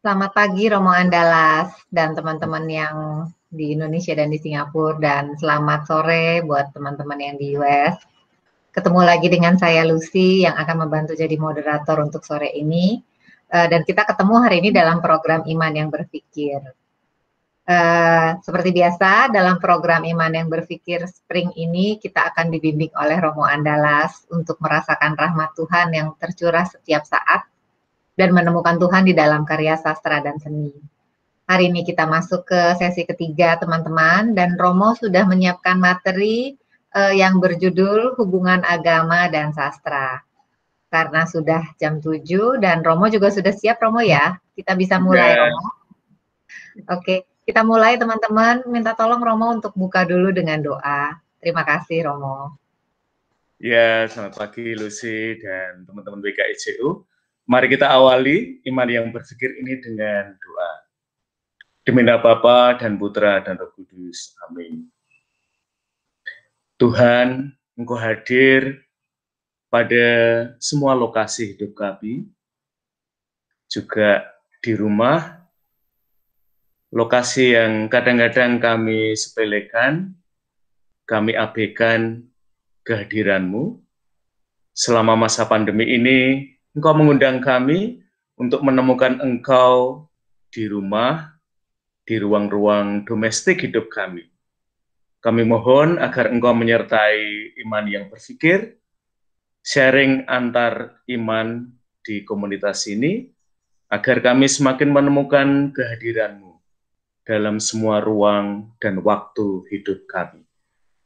Selamat pagi Romo Andalas dan teman-teman yang di Indonesia dan di Singapura dan selamat sore buat teman-teman yang di US. Ketemu lagi dengan saya Lucy yang akan membantu jadi moderator untuk sore ini eh, dan kita ketemu hari ini dalam program Iman yang Berpikir. Eh, seperti biasa dalam program Iman yang Berpikir Spring ini kita akan dibimbing oleh Romo Andalas untuk merasakan rahmat Tuhan yang tercurah setiap saat dan menemukan Tuhan di dalam karya sastra dan seni. Hari ini kita masuk ke sesi ketiga, teman-teman, dan Romo sudah menyiapkan materi eh, yang berjudul Hubungan Agama dan Sastra. Karena sudah jam 7 dan Romo juga sudah siap Romo ya. Kita bisa mulai Romo. Oke, kita mulai teman-teman. Minta tolong Romo untuk buka dulu dengan doa. Terima kasih Romo. Ya, selamat pagi Lucy dan teman-teman WKICU. Mari kita awali iman yang berpikir ini dengan doa. Demi Bapa dan Putra dan Roh Kudus. Amin. Tuhan, Engkau hadir pada semua lokasi hidup kami, juga di rumah, lokasi yang kadang-kadang kami sepelekan, kami abaikan kehadiranmu. Selama masa pandemi ini, Engkau mengundang kami untuk menemukan Engkau di rumah, di ruang-ruang domestik hidup kami. Kami mohon agar Engkau menyertai iman yang berpikir, sharing antar iman di komunitas ini, agar kami semakin menemukan kehadiranmu dalam semua ruang dan waktu hidup kami.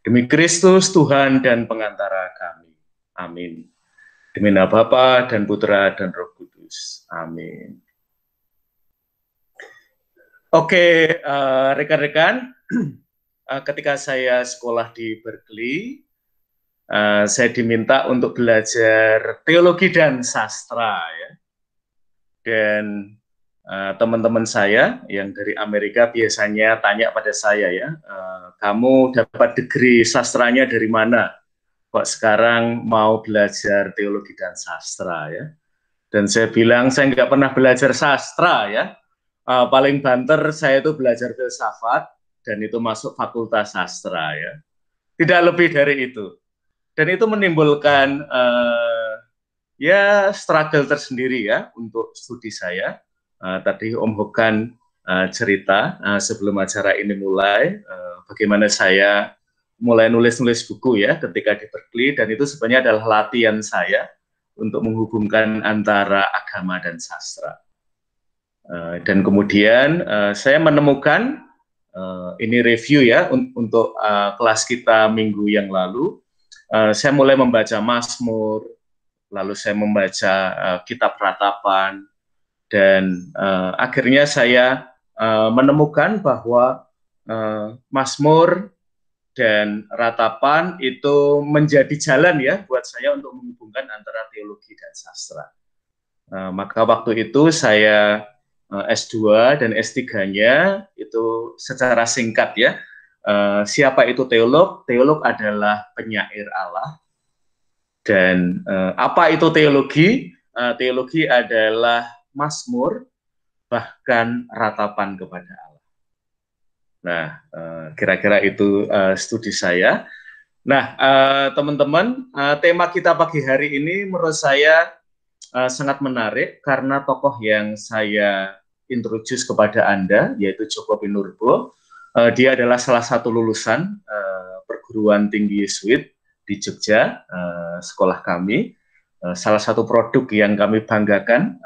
Demi Kristus, Tuhan dan pengantara kami. Amin. Demi nama Bapa dan Putra dan Roh Kudus. Amin. Oke, uh, rekan-rekan, uh, ketika saya sekolah di Berkeley, uh, saya diminta untuk belajar teologi dan sastra, ya. Dan uh, teman-teman saya yang dari Amerika biasanya tanya pada saya, ya, uh, kamu dapat degree sastranya dari mana? kok sekarang mau belajar teologi dan sastra ya. Dan saya bilang saya nggak pernah belajar sastra ya. Uh, paling banter saya itu belajar filsafat dan itu masuk fakultas sastra ya. Tidak lebih dari itu. Dan itu menimbulkan uh, ya struggle tersendiri ya untuk studi saya. Uh, tadi Om Hokan uh, ah, cerita uh, sebelum acara ini mulai uh, bagaimana saya mulai nulis-nulis buku ya ketika di Berkeley dan itu sebenarnya adalah latihan saya untuk menghubungkan antara agama dan sastra. Eh, dan kemudian eh, saya menemukan eh, ini review ya untuk kelas kita minggu yang lalu. saya mulai membaca Mazmur, lalu saya membaca Kitab Ratapan, dan akhirnya saya menemukan bahwa Masmur dan ratapan itu menjadi jalan ya buat saya untuk menghubungkan antara teologi dan sastra. Eh, maka waktu itu saya eh, S2 dan S3-nya itu secara singkat ya. Eh, siapa itu teolog? Teolog adalah penyair Allah. Dan apa itu teologi? teologi adalah masmur bahkan ratapan kepada Allah. Nah, eh, kira-kira itu eh, studi saya. Nah, eh, teman-teman, tema kita pagi hari ini menurut saya sangat menarik karena tokoh yang saya introduce kepada Anda yaitu Joko Pinurbo. Dia adalah salah satu lulusan perguruan tinggi Yesuit di Jogja, sekolah kami. Salah satu produk yang kami banggakan,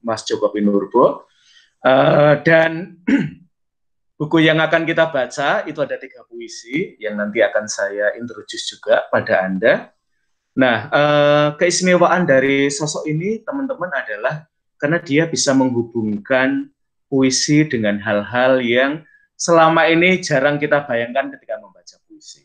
Mas Joko Pinurbo. Dan Buku yang akan kita baca itu ada tiga puisi yang nanti akan saya introduce juga pada Anda. Nah, eh, keistimewaan dari sosok ini teman-teman adalah karena dia bisa menghubungkan puisi dengan hal-hal yang selama ini jarang kita bayangkan ketika membaca puisi.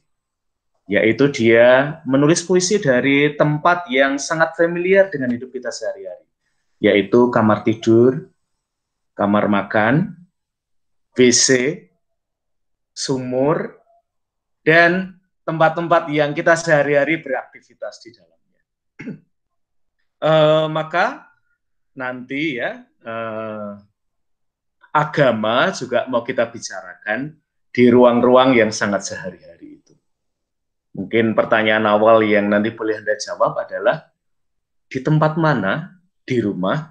Yaitu dia menulis puisi dari tempat yang sangat familiar dengan hidup kita sehari-hari, yaitu kamar tidur, kamar makan, WC, sumur, dan tempat-tempat yang kita sehari-hari beraktivitas di dalamnya. e, maka nanti ya e, agama juga mau kita bicarakan di ruang-ruang yang sangat sehari-hari itu. Mungkin pertanyaan awal yang nanti boleh Anda jawab adalah di tempat mana di rumah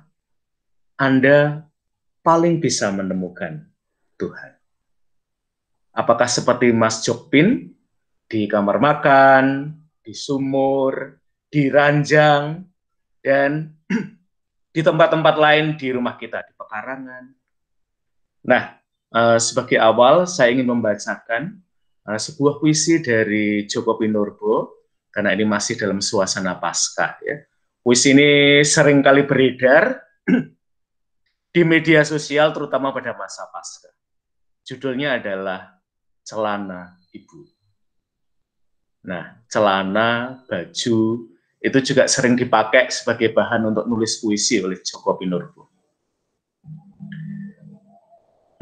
Anda paling bisa menemukan Tuhan. Apakah seperti Mas Jokpin di kamar makan, di sumur, di ranjang, dan di tempat-tempat lain di rumah kita, di pekarangan. Nah, eh, sebagai awal saya ingin membacakan eh, sebuah puisi dari Joko Pinurbo karena ini masih dalam suasana pasca ya. Puisi ini seringkali beredar di media sosial terutama pada masa pasca. Judulnya adalah celana ibu. Nah, celana, baju itu juga sering dipakai sebagai bahan untuk nulis puisi oleh Joko Pinurbo.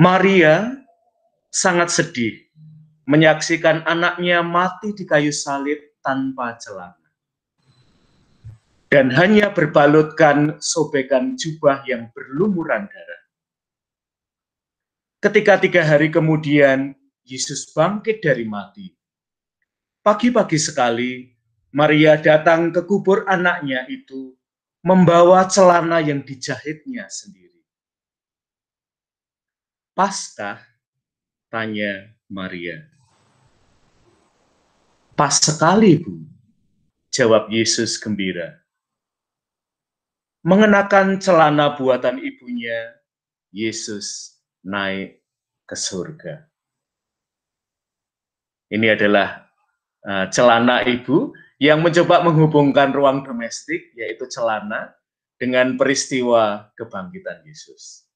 Maria sangat sedih menyaksikan anaknya mati di kayu salib tanpa celana. Dan hanya berbalutkan sobekan jubah yang berlumuran darah. Ketika tiga hari kemudian Yesus bangkit dari mati, pagi-pagi sekali Maria datang ke kubur anaknya itu membawa celana yang dijahitnya sendiri. Paskah? Tanya Maria. Pas sekali, Bu. Jawab Yesus gembira. Mengenakan celana buatan ibunya, Yesus naik ke surga. Ini adalah eh, celana ibu yang mencoba menghubungkan ruang domestik, yaitu celana, dengan peristiwa kebangkitan Yesus.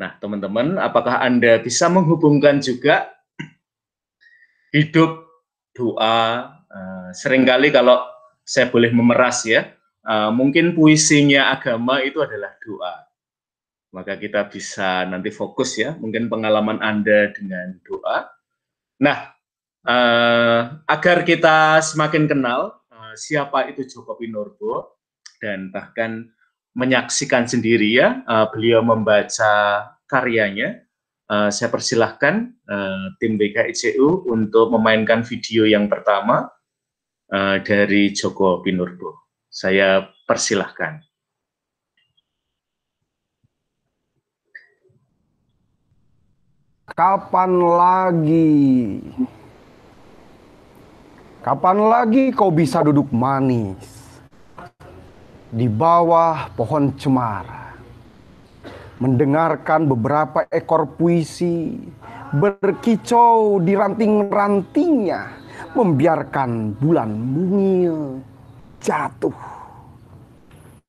Nah, teman-teman, apakah Anda bisa menghubungkan juga hidup doa? Sering eh, seringkali kalau saya boleh memeras ya, eh, mungkin puisinya agama itu adalah doa maka kita bisa nanti fokus ya, mungkin pengalaman Anda dengan doa. Nah, eh, agar kita semakin kenal eh, siapa itu Joko Pinurbo dan bahkan menyaksikan sendiri ya, eh, beliau membaca karyanya. Eh, saya persilahkan eh, tim BKICU untuk memainkan video yang pertama eh, dari Joko Pinurbo. Saya persilahkan. Kapan lagi? Kapan lagi kau bisa duduk manis di bawah pohon cemara? Mendengarkan beberapa ekor puisi berkicau di ranting-rantingnya, membiarkan bulan mungil jatuh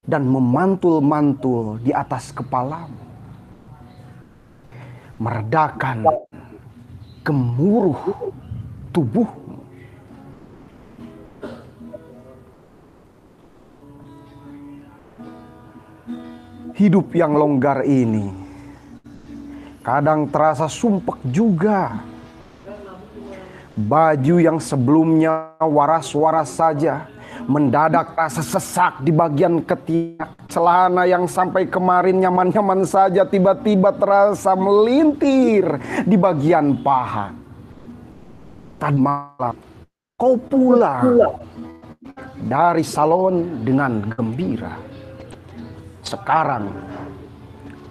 dan memantul-mantul di atas kepalamu meredakan gemuruh tubuh Hidup yang longgar ini kadang terasa sumpek juga. Baju yang sebelumnya waras-waras saja Mendadak rasa sesak di bagian ketiak celana yang sampai kemarin nyaman-nyaman saja tiba-tiba terasa melintir di bagian paha. Tan malam, kau pulang dari salon dengan gembira. Sekarang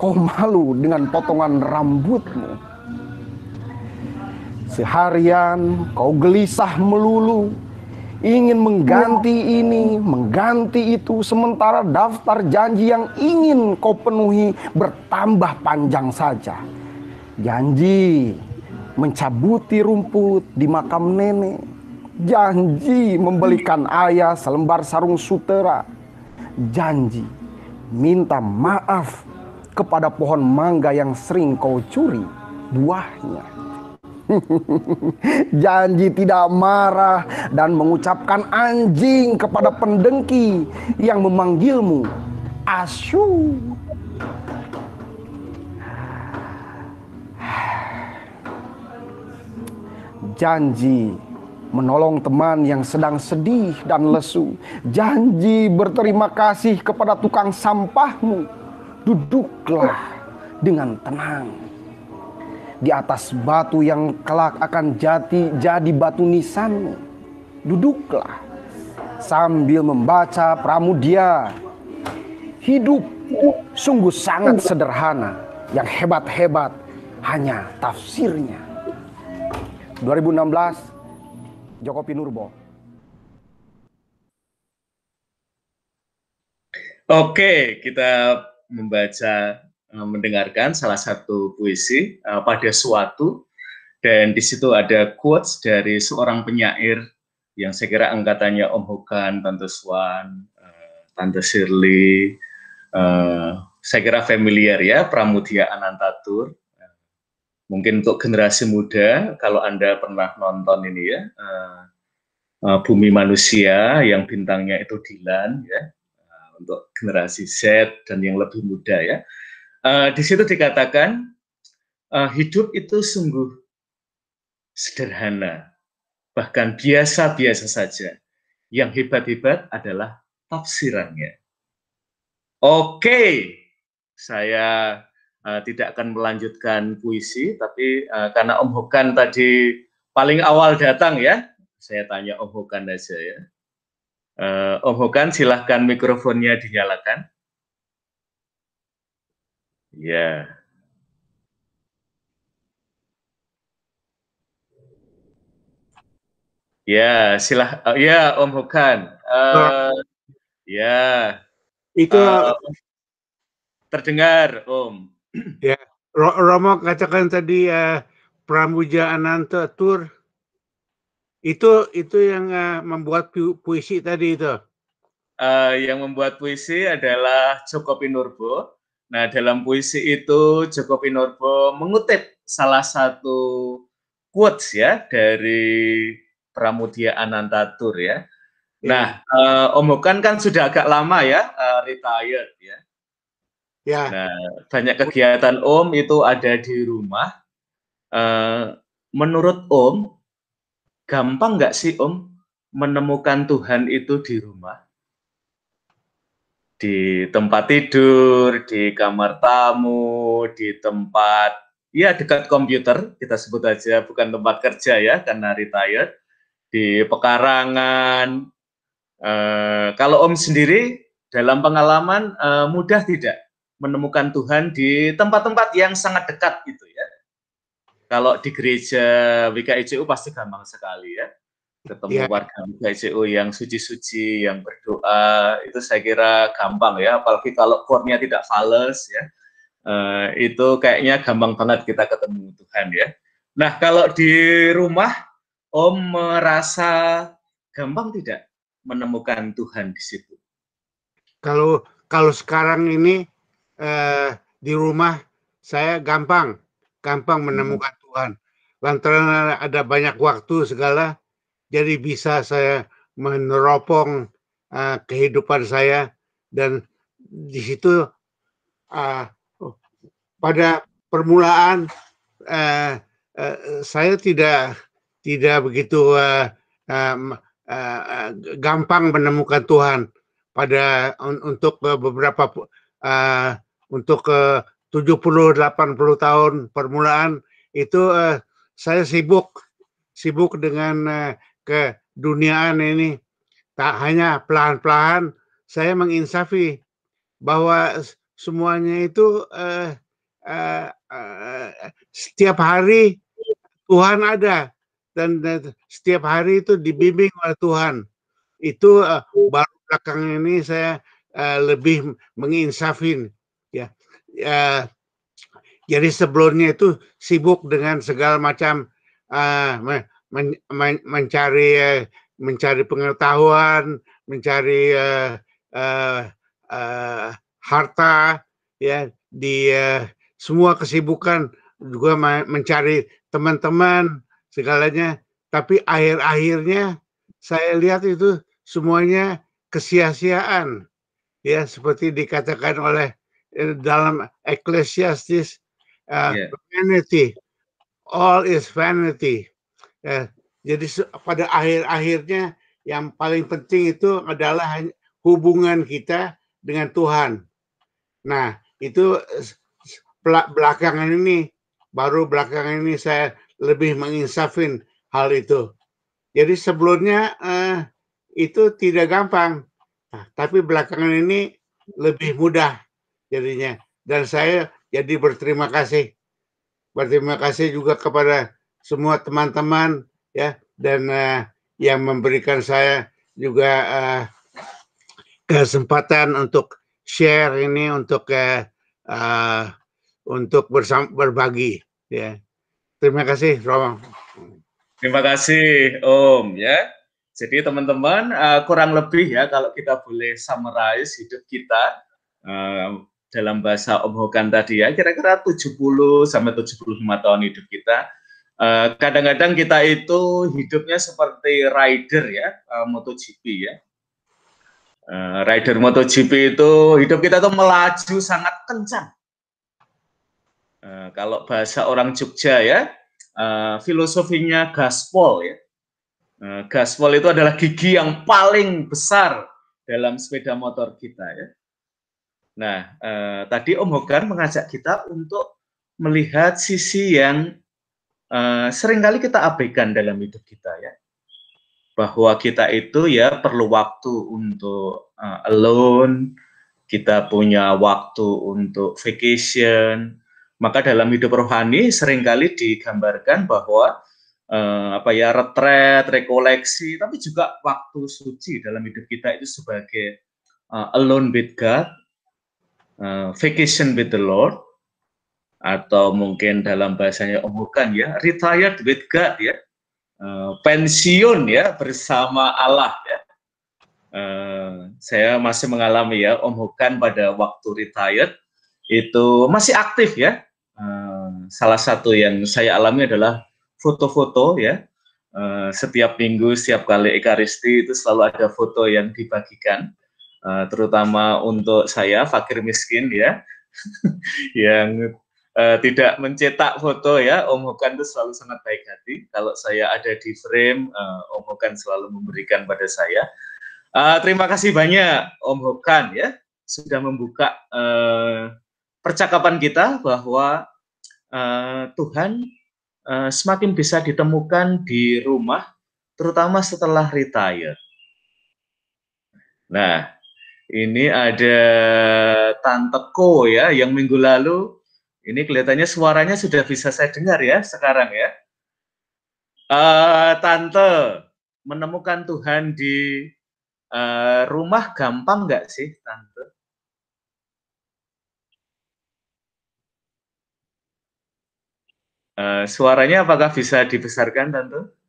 kau malu dengan potongan rambutmu. Seharian kau gelisah melulu ingin mengganti ini, mengganti itu, sementara daftar janji yang ingin kau penuhi bertambah panjang saja. Janji mencabuti rumput di makam nenek, janji membelikan ayah selembar sarung sutera, janji minta maaf kepada pohon mangga yang sering kau curi buahnya Janji tidak marah dan mengucapkan anjing kepada pendengki yang memanggilmu asyu Janji menolong teman yang sedang sedih dan lesu. Janji berterima kasih kepada tukang sampahmu. Duduklah dengan tenang di atas batu yang kelak akan jati jadi batu nisan Duduklah sambil membaca pramudia. Hidup sungguh sangat sederhana, yang hebat-hebat hanya tafsirnya. 2016 Joko Pinurbo. Oke, kita membaca Eh, mendengarkan salah satu puisi uh, pada suatu dan di situ ada quotes dari seorang penyair yang saya kira angkatannya Om Hokan, Tante Swan, uh, Tante Shirley, uh, saya kira familiar ya Pramudia Anantatur. mungkin untuk generasi muda kalau anda pernah nonton ini ya uh, uh, Bumi Manusia yang bintangnya itu Dilan ya uh, untuk generasi Z dan yang lebih muda ya uh, di situ dikatakan uh, hidup itu sungguh sederhana, bahkan biasa-biasa saja. Yang hebat-hebat adalah tafsirannya. Oke, saya uh, tidak akan melanjutkan puisi, tapi uh, karena Om Hokan tadi paling awal datang ya, saya tanya Om Hokan aja ya. Uh, Om Hokan, silahkan mikrofonnya dinyalakan. Ya. Ya, silah uh, ya Om Hukan. Uh, eh, ya. Itu uh, terdengar Om. Ya, Romo katakan tadi uh, Pramuja Ananta Tur itu itu yang uh, membuat pu puisi tadi itu uh, yang membuat puisi adalah Joko Pinurbo Nah, dalam puisi itu Joko Pinorbo mengutip salah satu quotes ya dari Pramudia Anantatur ya. Iya. Nah, ya. uh, Om kan sudah agak lama ya uh, retired ya. Ya. Nah, banyak kegiatan Om itu ada di rumah. Uh, menurut Om, gampang nggak sih Om menemukan Tuhan itu di rumah? di tempat tidur, di kamar tamu, di tempat ya dekat komputer, kita sebut aja bukan tempat kerja ya karena retired, di pekarangan. E, kalau Om sendiri dalam pengalaman e, mudah tidak menemukan Tuhan di tempat-tempat yang sangat dekat gitu ya. Kalau di gereja WKICU pasti gampang sekali ya ketemu yeah. warga ICU yang suci-suci, yang berdoa, itu saya kira gampang ya, apalagi kalau kornya tidak fals ya, uh, itu kayaknya gampang banget kita ketemu Tuhan ya. Nah kalau di rumah, Om merasa gampang tidak menemukan Tuhan di situ? Kalau kalau sekarang ini eh, di rumah saya gampang, gampang hmm. menemukan hmm. Tuhan. Lantaran ada banyak waktu segala, jadi bisa saya meneropong uh, kehidupan saya dan di situ uh, pada permulaan uh, uh, saya tidak tidak begitu uh, uh, uh, gampang menemukan Tuhan pada un, untuk beberapa uh, untuk uh, 70 80 tahun permulaan itu uh, saya sibuk sibuk dengan uh, ke duniaan ini. Tak hanya pelan-pelan saya menginsafi bahwa semuanya itu eh, eh, eh, setiap hari Tuhan ada dan eh, setiap hari itu dibimbing oleh Tuhan. Itu eh, baru belakang ini saya eh, lebih menginsafin ya. Eh, jadi sebelumnya itu sibuk dengan segala macam uh, men, men, mencari eh, mencari pengetahuan, mencari uh, uh, uh, harta, ya di uh, semua kesibukan juga mencari teman-teman segalanya. Tapi akhir-akhirnya saya lihat itu semuanya kesia-siaan, ya seperti dikatakan oleh dalam Ecclesiastes uh, yeah. vanity, all is vanity. Eh, jadi pada akhir-akhirnya yang paling penting itu adalah hubungan kita dengan Tuhan. Nah, itu belakangan ini baru belakangan ini saya lebih menginsafin hal itu. Jadi sebelumnya eh, itu tidak gampang, nah, tapi belakangan ini lebih mudah jadinya. Dan saya jadi berterima kasih, berterima kasih juga kepada semua teman-teman ya dan uh, yang memberikan saya juga uh, kesempatan untuk share ini untuk uh, uh, untuk bersama, berbagi ya. Terima kasih Romo. Terima kasih Om ya. Jadi teman-teman uh, kurang lebih ya kalau kita boleh summarize hidup kita uh, dalam bahasa Om Hokan tadi ya kira-kira 70 sampai 75 tahun hidup kita Eh, kadang-kadang kita itu hidupnya seperti rider ya eh, MotoGP ya eh, rider MotoGP itu hidup kita tuh melaju sangat kencang kalau bahasa orang Jogja ya filosofinya gaspol ya gaspol itu adalah gigi yang paling besar dalam sepeda motor kita ya nah uh, tadi Om Hogan mengajak kita untuk melihat sisi yang Eh, seringkali kita abaikan dalam hidup kita ya bahwa kita itu ya perlu waktu untuk uh, alone, kita punya waktu untuk vacation. Maka dalam hidup rohani seringkali digambarkan bahwa uh, apa ya retret, rekoleksi, tapi juga waktu suci dalam hidup kita itu sebagai uh, alone with God, uh, vacation with the Lord, atau mungkin dalam bahasanya Om oh, Bukan ya, retired with God ya, uh, pensiun ya bersama Allah ya. Uh, saya masih mengalami ya Om Hukan pada waktu retired itu masih aktif ya. Uh, salah satu yang saya alami adalah foto-foto ya. Uh, setiap minggu, setiap kali Ekaristi itu selalu ada foto yang dibagikan, uh, terutama untuk saya fakir miskin ya, yang uh, tidak mencetak foto ya. Om Hokan itu selalu sangat baik hati. Kalau saya ada di frame, uh, Om Hokan selalu memberikan pada saya. Uh, terima kasih banyak Om Hokan ya sudah membuka uh, percakapan kita bahwa uh, Tuhan uh, semakin bisa ditemukan di rumah, terutama setelah retire. Nah, ini ada Tante Ko ya yang minggu lalu ini kelihatannya suaranya sudah bisa saya dengar ya sekarang ya. Uh, Tante, menemukan Tuhan di uh, rumah gampang nggak sih, Tante? Uh, suaranya apakah bisa dibesarkan, Tante?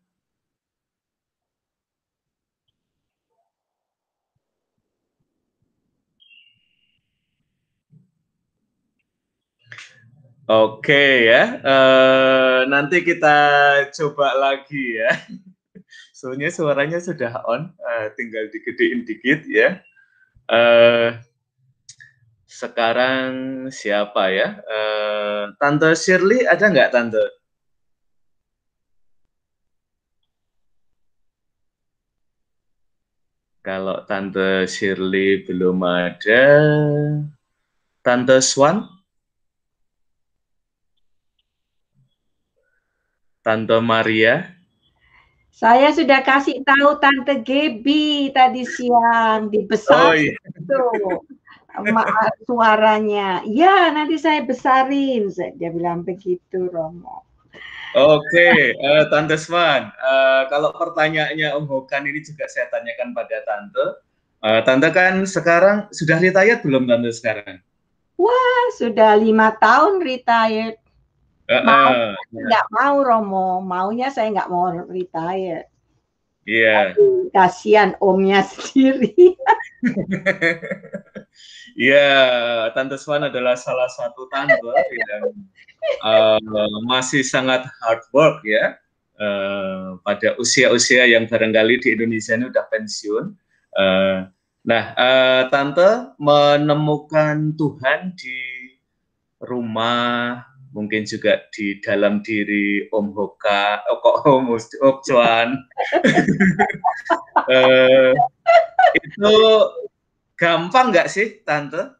Oke okay, ya, uh, nanti kita coba lagi ya. Soalnya suaranya sudah on, uh, tinggal digedein dikit ya. Uh, sekarang siapa ya? Uh, Tante Shirley ada nggak Tante? Kalau Tante Shirley belum ada, Tante Swan? Tante Maria. Saya sudah kasih tahu Tante Gebi tadi siang di besar oh, iya. itu suaranya. Ya nanti saya besarin, dia bilang begitu Romo. Oke, okay. uh, eh, Tante Swan, uh, kalau pertanyaannya Om Hokan ini juga saya tanyakan pada Tante. Uh, Tante kan sekarang sudah retired belum Tante sekarang? Wah, sudah lima tahun retired mau iya. nggak mau Romo maunya saya nggak mau retire Iya. Yeah. Kasihan omnya sendiri. Iya, yeah, Tante Swan adalah salah satu tante yang uh, masih sangat hard work ya. Uh, pada usia-usia yang barangkali di Indonesia ini udah pensiun. Uh, nah, uh, tante menemukan Tuhan di rumah mungkin juga di dalam diri Om Hoka, oh kok Om Om Chuan. uh, eh, itu gampang nggak sih, Tante?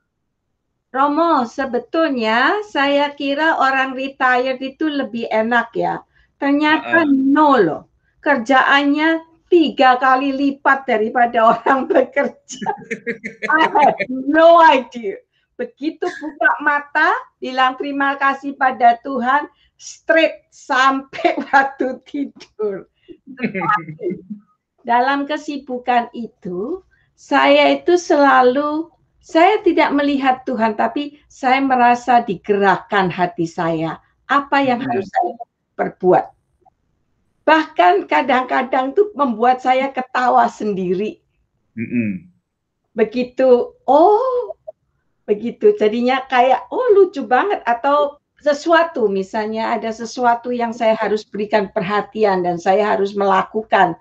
Romo, sebetulnya saya kira orang retired itu lebih enak ya. Ternyata uh. no loh. Kerjaannya tiga kali lipat daripada orang bekerja. I have no idea Begitu buka mata, bilang terima kasih pada Tuhan, straight sampai waktu tidur. dalam kesibukan itu, saya itu selalu, saya tidak melihat Tuhan, tapi saya merasa digerakkan hati saya. Apa yang mm-hmm. harus saya perbuat? Bahkan kadang-kadang tuh membuat saya ketawa sendiri. -hmm. Begitu, oh begitu jadinya kayak oh lucu banget atau sesuatu misalnya ada sesuatu yang saya harus berikan perhatian dan saya harus melakukan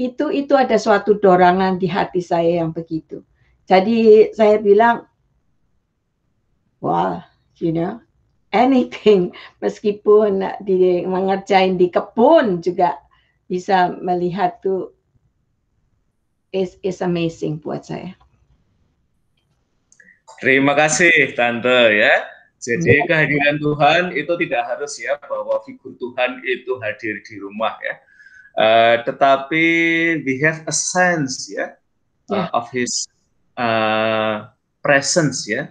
itu itu ada suatu dorongan di hati saya yang begitu jadi saya bilang wah wow, you know anything meskipun di mengerjain di kebun juga bisa melihat tuh is is amazing buat saya Terima kasih Tante ya. Jadi iya. kehadiran Tuhan itu tidak harus ya bahwa figur Tuhan itu hadir di rumah ya. Uh, tetapi we have a sense ya uh, of his uh, presence ya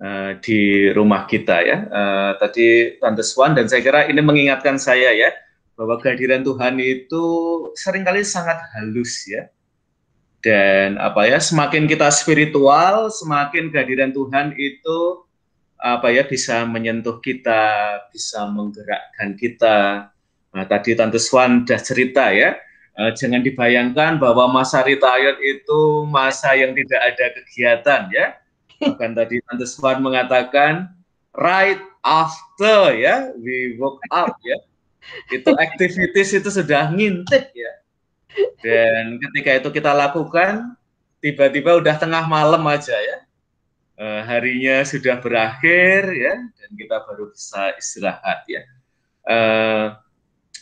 uh, di rumah kita ya. Uh, tadi Tante Swan dan saya kira ini mengingatkan saya ya bahwa kehadiran Tuhan itu seringkali sangat halus ya dan apa ya semakin kita spiritual semakin kehadiran Tuhan itu apa ya bisa menyentuh kita bisa menggerakkan kita nah, tadi Tante Swan sudah cerita ya eh, jangan dibayangkan bahwa masa retired itu masa yang tidak ada kegiatan ya bahkan tadi Tante Swan mengatakan right after ya we woke up ya itu activities itu sudah ngintip ya dan ketika itu kita lakukan, tiba-tiba udah tengah malam aja ya. Uh, harinya sudah berakhir ya, dan kita baru bisa istirahat ya. Uh,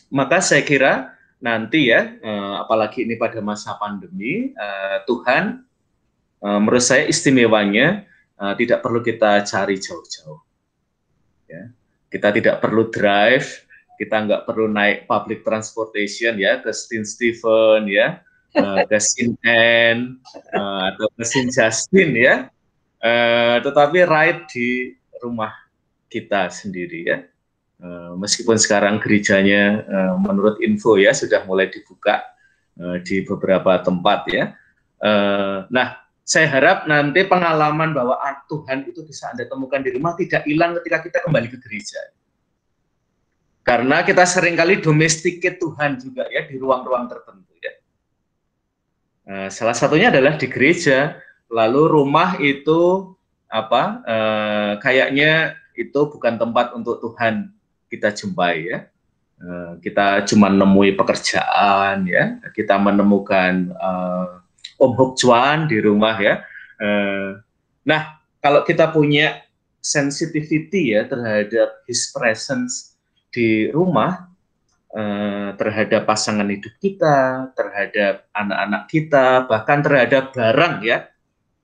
maka saya kira nanti ya, uh, apalagi ini pada masa pandemi, uh, Tuhan uh, menurut saya istimewanya uh, tidak perlu kita cari jauh-jauh. Ya. Kita tidak perlu drive kita nggak perlu naik public transportation ya ke St Stephen ya eh, ke St Anne eh, atau ke St Justin ya uh, tetapi ride di rumah kita sendiri ya uh, meskipun sekarang gerejanya uh, menurut info ya sudah mulai dibuka uh, di beberapa tempat ya uh, nah saya harap nanti pengalaman bahwa Tuhan itu bisa Anda temukan di rumah tidak hilang ketika kita kembali ke gereja. Karena kita seringkali domestik ke Tuhan juga ya di ruang-ruang tertentu ya. Eh, salah satunya adalah di gereja, lalu rumah itu apa eh, kayaknya itu bukan tempat untuk Tuhan kita jumpai ya. Eh, kita cuma nemui pekerjaan ya, kita menemukan eh, Om Hok Chuan di rumah ya. nah, kalau kita punya sensitivity ya terhadap his presence di rumah eh, terhadap pasangan hidup kita, terhadap anak-anak kita, bahkan terhadap barang ya,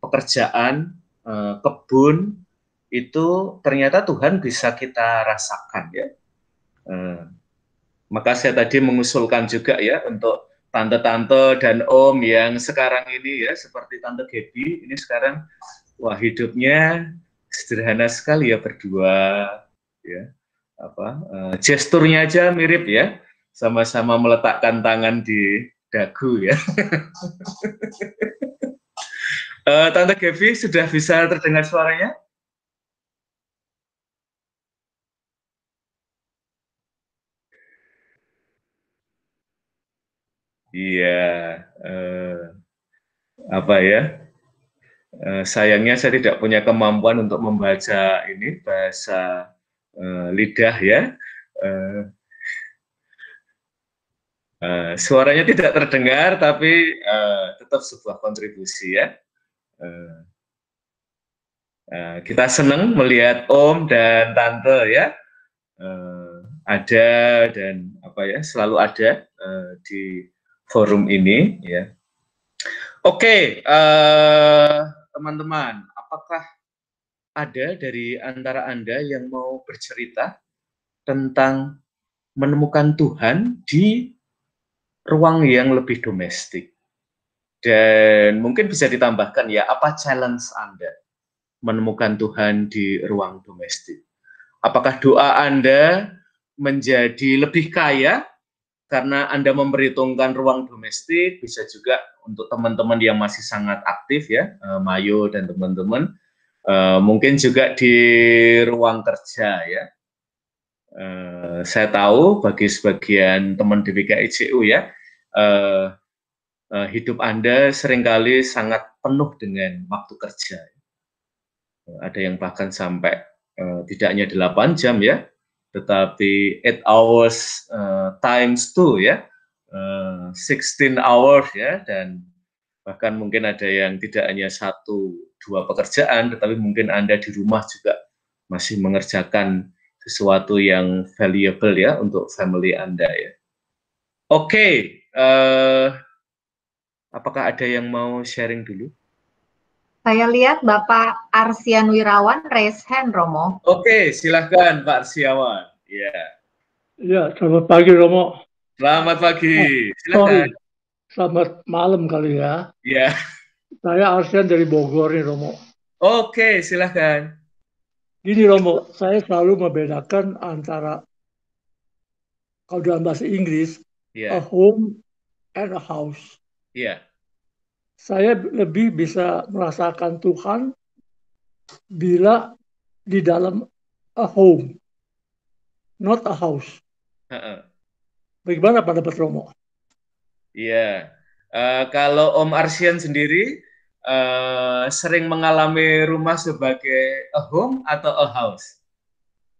pekerjaan, eh, kebun itu ternyata Tuhan bisa kita rasakan ya. Eh, maka saya tadi mengusulkan juga ya untuk tante-tante dan om yang sekarang ini ya seperti tante Gaby ini sekarang wah hidupnya sederhana sekali ya berdua ya apa uh, gesturnya aja mirip ya sama-sama meletakkan tangan di dagu ya uh, Tante Gavi sudah bisa terdengar suaranya Iya, uh, apa ya? uh, sayangnya saya tidak punya kemampuan untuk membaca ini bahasa uh, lidah ya. Uh, uh, suaranya tidak terdengar tapi uh, tetap sebuah kontribusi ya. Uh, uh, kita senang melihat Om dan Tante ya. Uh, ada dan apa ya selalu ada uh, di forum ini ya. Oke, okay, uh, teman-teman, apakah ada dari antara Anda yang mau bercerita tentang menemukan Tuhan di ruang yang lebih domestik. Dan mungkin bisa ditambahkan ya, apa challenge Anda menemukan Tuhan di ruang domestik? Apakah doa Anda menjadi lebih kaya karena Anda memperhitungkan ruang domestik, bisa juga untuk teman-teman yang masih sangat aktif ya, eh, Mayo dan teman-teman, Eh, mungkin juga di ruang kerja ya. Eh, saya tahu bagi sebagian teman di BKICU ya, eh, hidup Anda seringkali sangat penuh dengan waktu kerja. ada yang bahkan sampai tidaknya tidaknya 8 jam ya, tetapi 8 hours times 2 ya, uh, 16 hours ya, dan bahkan mungkin ada yang tidak hanya satu dua pekerjaan, tetapi mungkin Anda di rumah juga masih mengerjakan sesuatu yang valuable ya untuk family Anda ya. Oke, okay, uh, eh, apakah ada yang mau sharing dulu? Saya lihat Bapak Arsian Wirawan raise hand Romo. Oke, okay, silahkan Pak Arsiawan. Ya. Yeah. Ya, selamat pagi Romo. Selamat pagi. Oh, Silakan. Selamat malam kali ya. Iya. Yeah. Saya Arsian dari Bogor nih Romo. Oke, okay, silahkan. Gini Romo, saya selalu membedakan antara kalau dalam bahasa Inggris, yeah. a home and a house. Iya. Yeah. Saya lebih bisa merasakan Tuhan bila di dalam a home, not a house. Uh -uh. Bagaimana pendapat Romo? Iya. Uh, kalau Om Arsian sendiri uh, sering mengalami rumah sebagai a home atau a house?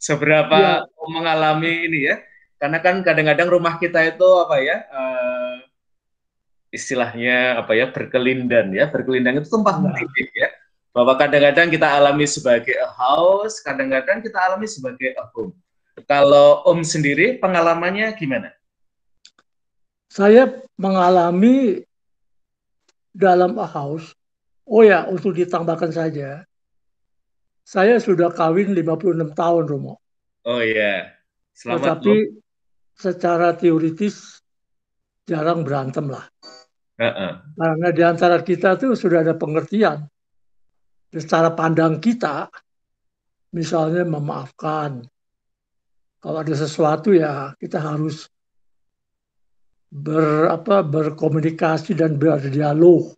Seberapa ya. mengalami ini ya? Karena kan kadang-kadang rumah kita itu apa ya? Uh, istilahnya apa ya berkelindan ya berkelindan itu tempat tindih iya. ya bahwa kadang-kadang kita alami sebagai a house kadang-kadang kita alami sebagai a home kalau om sendiri pengalamannya gimana saya mengalami dalam a house. Oh ya, untuk ditambahkan saja, saya sudah kawin 56 tahun, Romo. Oh iya, selamat. Tetapi lo. secara teoritis jarang berantem lah. Uh-uh. Karena di antara kita tuh sudah ada pengertian. Secara pandang kita, misalnya memaafkan. Kalau ada sesuatu ya kita harus ber, apa, berkomunikasi dan berdialog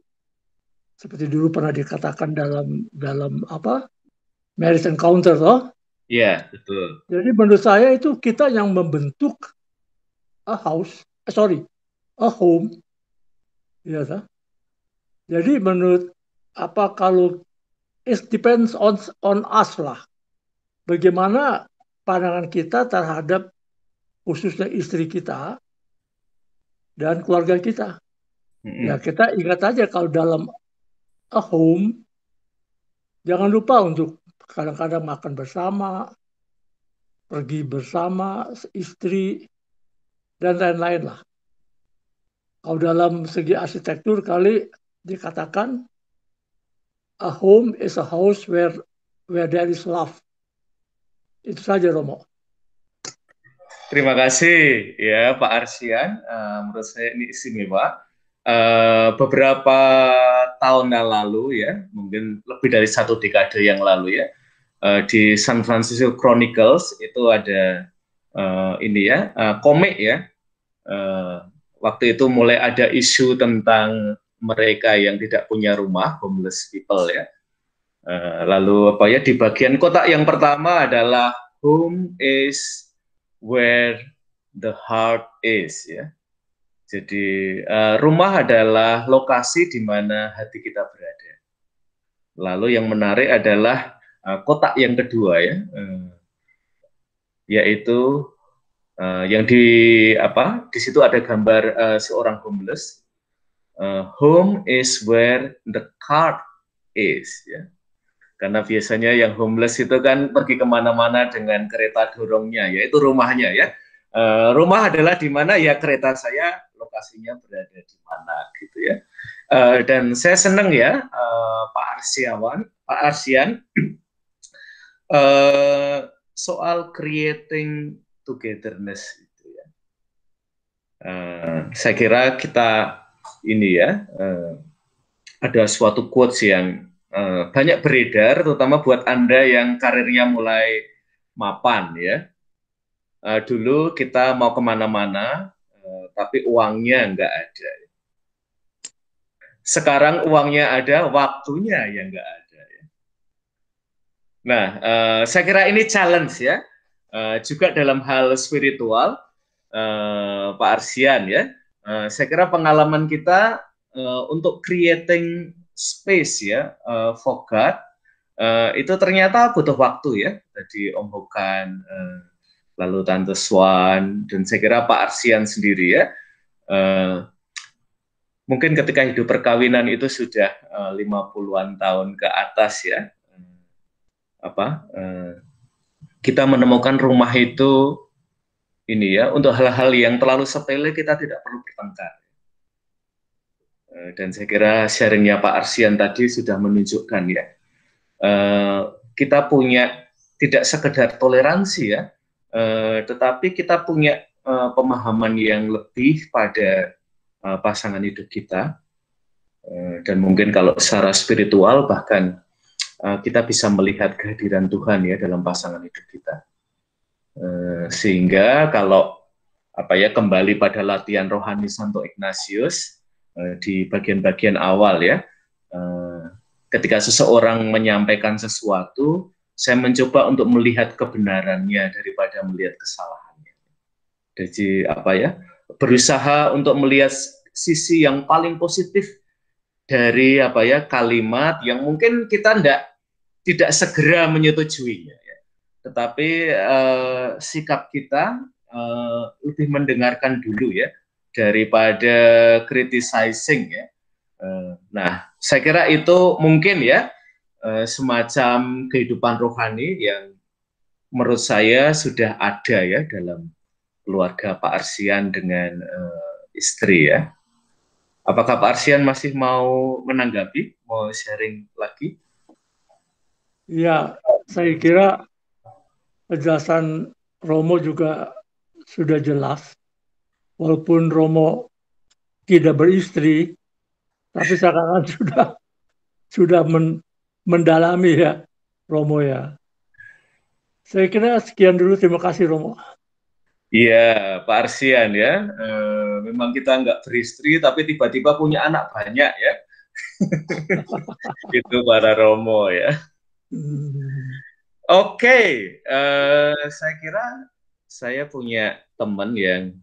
seperti dulu pernah dikatakan dalam dalam apa marriage encounter loh Iya, yeah, betul. Jadi menurut saya itu kita yang membentuk a house, eh, sorry, a home. Iya, toh. Jadi menurut apa kalau it depends on on us lah. Bagaimana pandangan kita terhadap khususnya istri kita dan keluarga kita. Mm-hmm. Ya kita ingat aja kalau dalam a home jangan lupa untuk kadang-kadang makan bersama, pergi bersama istri dan lain-lain lah. Kalau dalam segi arsitektur kali dikatakan a home is a house where where there is love. Itu saja Romo. Terima kasih ya Pak Arsian. Uh, menurut saya ini istimewa. Uh, beberapa tahun yang lalu ya, mungkin lebih dari satu dekade yang lalu ya, uh, di San Francisco Chronicles itu ada uh, ini ya uh, komik ya. Uh, waktu itu mulai ada isu tentang mereka yang tidak punya rumah homeless people ya. Uh, lalu apa ya di bagian kotak yang pertama adalah home is where the heart is ya. Jadi uh, rumah adalah lokasi di mana hati kita berada. Lalu yang menarik adalah uh, kotak yang kedua ya, uh, yaitu uh, yang di apa? Di situ ada gambar uh, seorang homeless. Uh, home is where the heart is ya. Karena biasanya yang homeless itu kan pergi kemana-mana dengan kereta dorongnya, yaitu rumahnya ya. Uh, rumah adalah di mana ya kereta saya lokasinya berada di mana gitu ya. Uh, dan saya senang ya uh, Pak Arsiawan, Pak Arsian uh, soal creating togetherness itu ya. Uh, saya kira kita ini ya uh, ada suatu quotes yang Eh, banyak beredar, terutama buat Anda yang karirnya mulai mapan ya. Uh, dulu kita mau kemana-mana, uh, tapi uangnya nggak ada. Sekarang uangnya ada, waktunya yang nggak ada. Ya. Nah, uh, saya kira ini challenge ya, uh, juga dalam hal spiritual, uh, Pak Arsian ya. Uh, saya kira pengalaman kita uh, untuk creating space ya uh, eh, Fogart, uh, eh, itu ternyata butuh waktu ya Jadi Om Hokan uh, eh, lalu Tante Swan dan saya kira Pak Arsian sendiri ya uh, mungkin ketika hidup perkawinan itu sudah uh, 50 tahun ke atas ya apa uh, kita menemukan rumah itu ini ya untuk hal-hal yang terlalu sepele kita tidak perlu bertengkar Eh, dan saya kira sharingnya Pak Arsian tadi sudah menunjukkan ya eh, kita punya tidak sekedar toleransi ya eh, tetapi kita punya pemahaman yang lebih pada pasangan hidup kita dan mungkin kalau secara spiritual bahkan kita bisa melihat kehadiran Tuhan ya dalam pasangan hidup kita sehingga kalau apa ya kembali pada latihan rohani Santo Ignatius Eh, di bagian-bagian awal ya. Eh, ketika seseorang menyampaikan sesuatu, saya mencoba untuk melihat kebenarannya daripada melihat kesalahannya. Jadi apa ya? Berusaha untuk melihat sisi yang paling positif dari apa ya kalimat yang mungkin kita tidak tidak segera menyetujuinya ya. tetapi eh, sikap kita eh, lebih mendengarkan dulu ya daripada criticizing ya. Eh, nah, saya kira itu mungkin ya eh, semacam kehidupan rohani yang menurut saya sudah ada ya dalam keluarga Pak Arsian dengan eh, istri ya. Apakah Pak Arsian masih mau menanggapi, mau sharing lagi? Ya, saya kira penjelasan Romo juga sudah jelas walaupun Romo tidak beristri, tapi sekarang sudah sudah men, mendalami ya Romo ya. Saya kira sekian dulu. Terima kasih Romo. Iya, Pak Arsian ya. E, memang kita nggak beristri, tapi tiba-tiba punya anak banyak ya. Itu para Romo ya. Hmm. Oke, okay. uh, eh, saya kira saya punya teman yang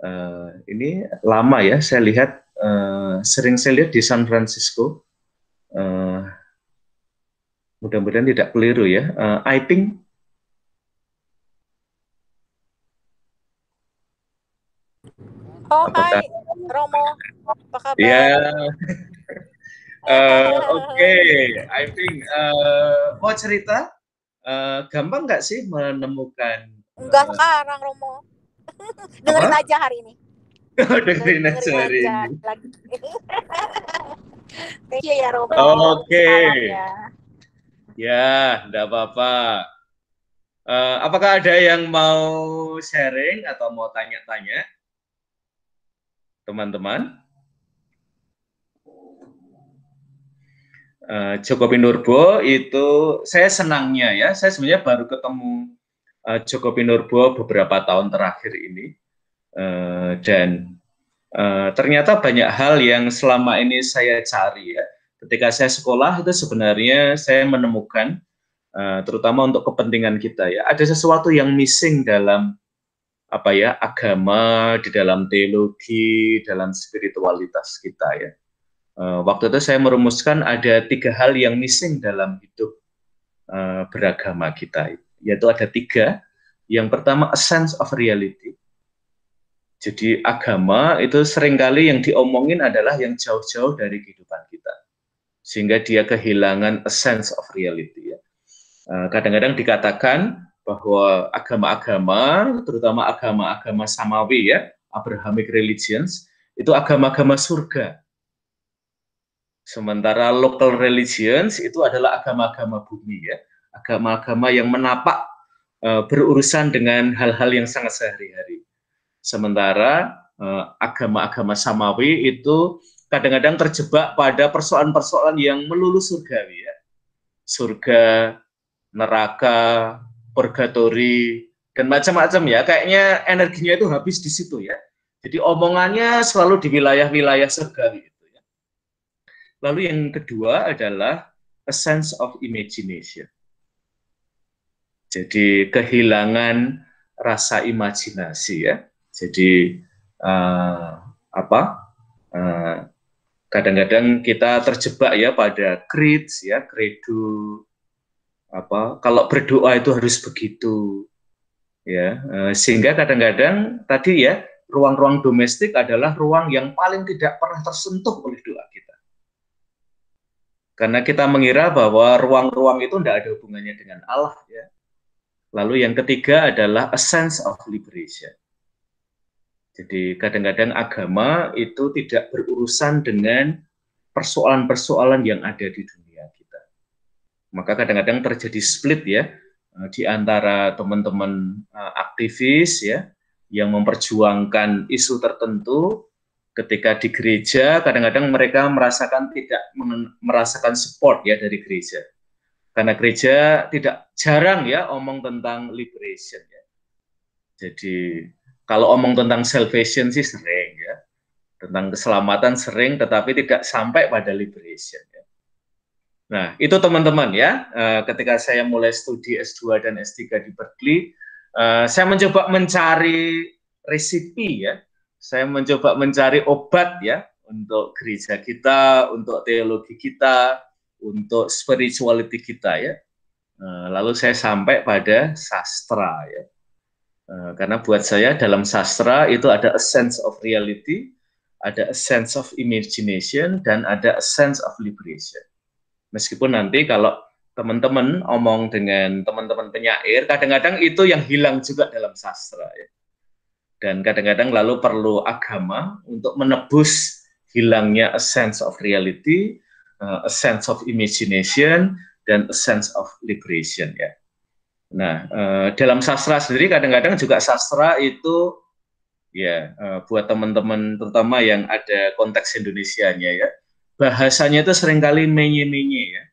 Uh, ini lama ya saya lihat uh, sering saya lihat di San Francisco. Uh, Mudah-mudahan tidak keliru ya. Uh, I think Oh, Apakah... hai Romo. Apa kabar? Ya. Yeah. uh, Oke, okay. I think uh, mau cerita uh, gampang nggak sih menemukan? Enggak uh, sekarang Romo. dengerin aja hari ini dengerin aja hari ini lagi thank you ya Romo oke okay. ya tidak ya, apa-apa uh, apakah ada yang mau sharing atau mau tanya-tanya teman-teman uh, Joko Pinurbo itu saya senangnya ya saya sebenarnya baru ketemu uh, Joko Pinurbo beberapa tahun terakhir ini uh, dan uh, ternyata banyak hal yang selama ini saya cari ya. Ketika saya sekolah itu sebenarnya saya menemukan uh, terutama untuk kepentingan kita ya ada sesuatu yang missing dalam apa ya agama di dalam teologi dalam spiritualitas kita ya uh, waktu itu saya merumuskan ada tiga hal yang missing dalam hidup uh, beragama kita itu yaitu ada tiga. Yang pertama, a sense of reality. Jadi agama itu seringkali yang diomongin adalah yang jauh-jauh dari kehidupan kita. Sehingga dia kehilangan a sense of reality. Ya. E, kadang-kadang dikatakan bahwa agama-agama, terutama agama-agama samawi ya, Abrahamic religions, itu agama-agama surga. Sementara local religions itu adalah agama-agama bumi ya agama-agama yang menapak uh, berurusan dengan hal-hal yang sangat sehari-hari. Sementara eh, agama-agama samawi itu kadang-kadang terjebak pada persoalan-persoalan yang melulu surgawi ya. Surga, neraka, purgatori, dan macam-macam ya. Kayaknya energinya itu habis di situ ya. Jadi omongannya selalu di wilayah-wilayah surgawi itu ya. Lalu yang kedua adalah a sense of imagination. Jadi kehilangan rasa imajinasi ya. Jadi uh, apa? kadang eh, kadang-kadang kita terjebak ya pada creeds ya credo apa kalau berdoa itu harus begitu ya uh, sehingga kadang-kadang tadi ya ruang-ruang domestik adalah ruang yang paling tidak pernah tersentuh oleh doa kita karena kita mengira bahwa ruang-ruang itu tidak ada hubungannya dengan Allah ya Lalu yang ketiga adalah a sense of liberation. Jadi kadang-kadang agama itu tidak berurusan dengan persoalan-persoalan yang ada di dunia kita. Maka kadang-kadang terjadi split ya eh, di antara teman-teman eh, aktivis ya yang memperjuangkan isu tertentu ketika di gereja kadang-kadang mereka merasakan tidak merasakan support ya dari gereja karena gereja tidak jarang ya omong tentang liberation ya. Jadi kalau omong tentang salvation sih sering ya. Tentang keselamatan sering tetapi tidak sampai pada liberation ya. Nah, itu teman-teman ya, eh, ketika saya mulai studi S2 dan S3 di Berkeley, eh, saya mencoba mencari resipi ya. Saya mencoba mencari obat ya untuk gereja kita, untuk teologi kita, untuk spirituality kita ya. Eh, lalu saya sampai pada sastra ya. Eh, karena buat saya dalam sastra itu ada a sense of reality, ada a sense of imagination, dan ada a sense of liberation. Meskipun nanti kalau teman-teman omong dengan teman-teman penyair, kadang-kadang itu yang hilang juga dalam sastra ya. Dan kadang-kadang lalu perlu agama untuk menebus hilangnya a sense of reality, uh, a sense of imagination dan a sense of liberation ya. Nah, uh, dalam sastra sendiri kadang-kadang juga sastra itu ya uh, buat teman-teman terutama yang ada konteks Indonesianya ya. Bahasanya itu seringkali menye-menye ya.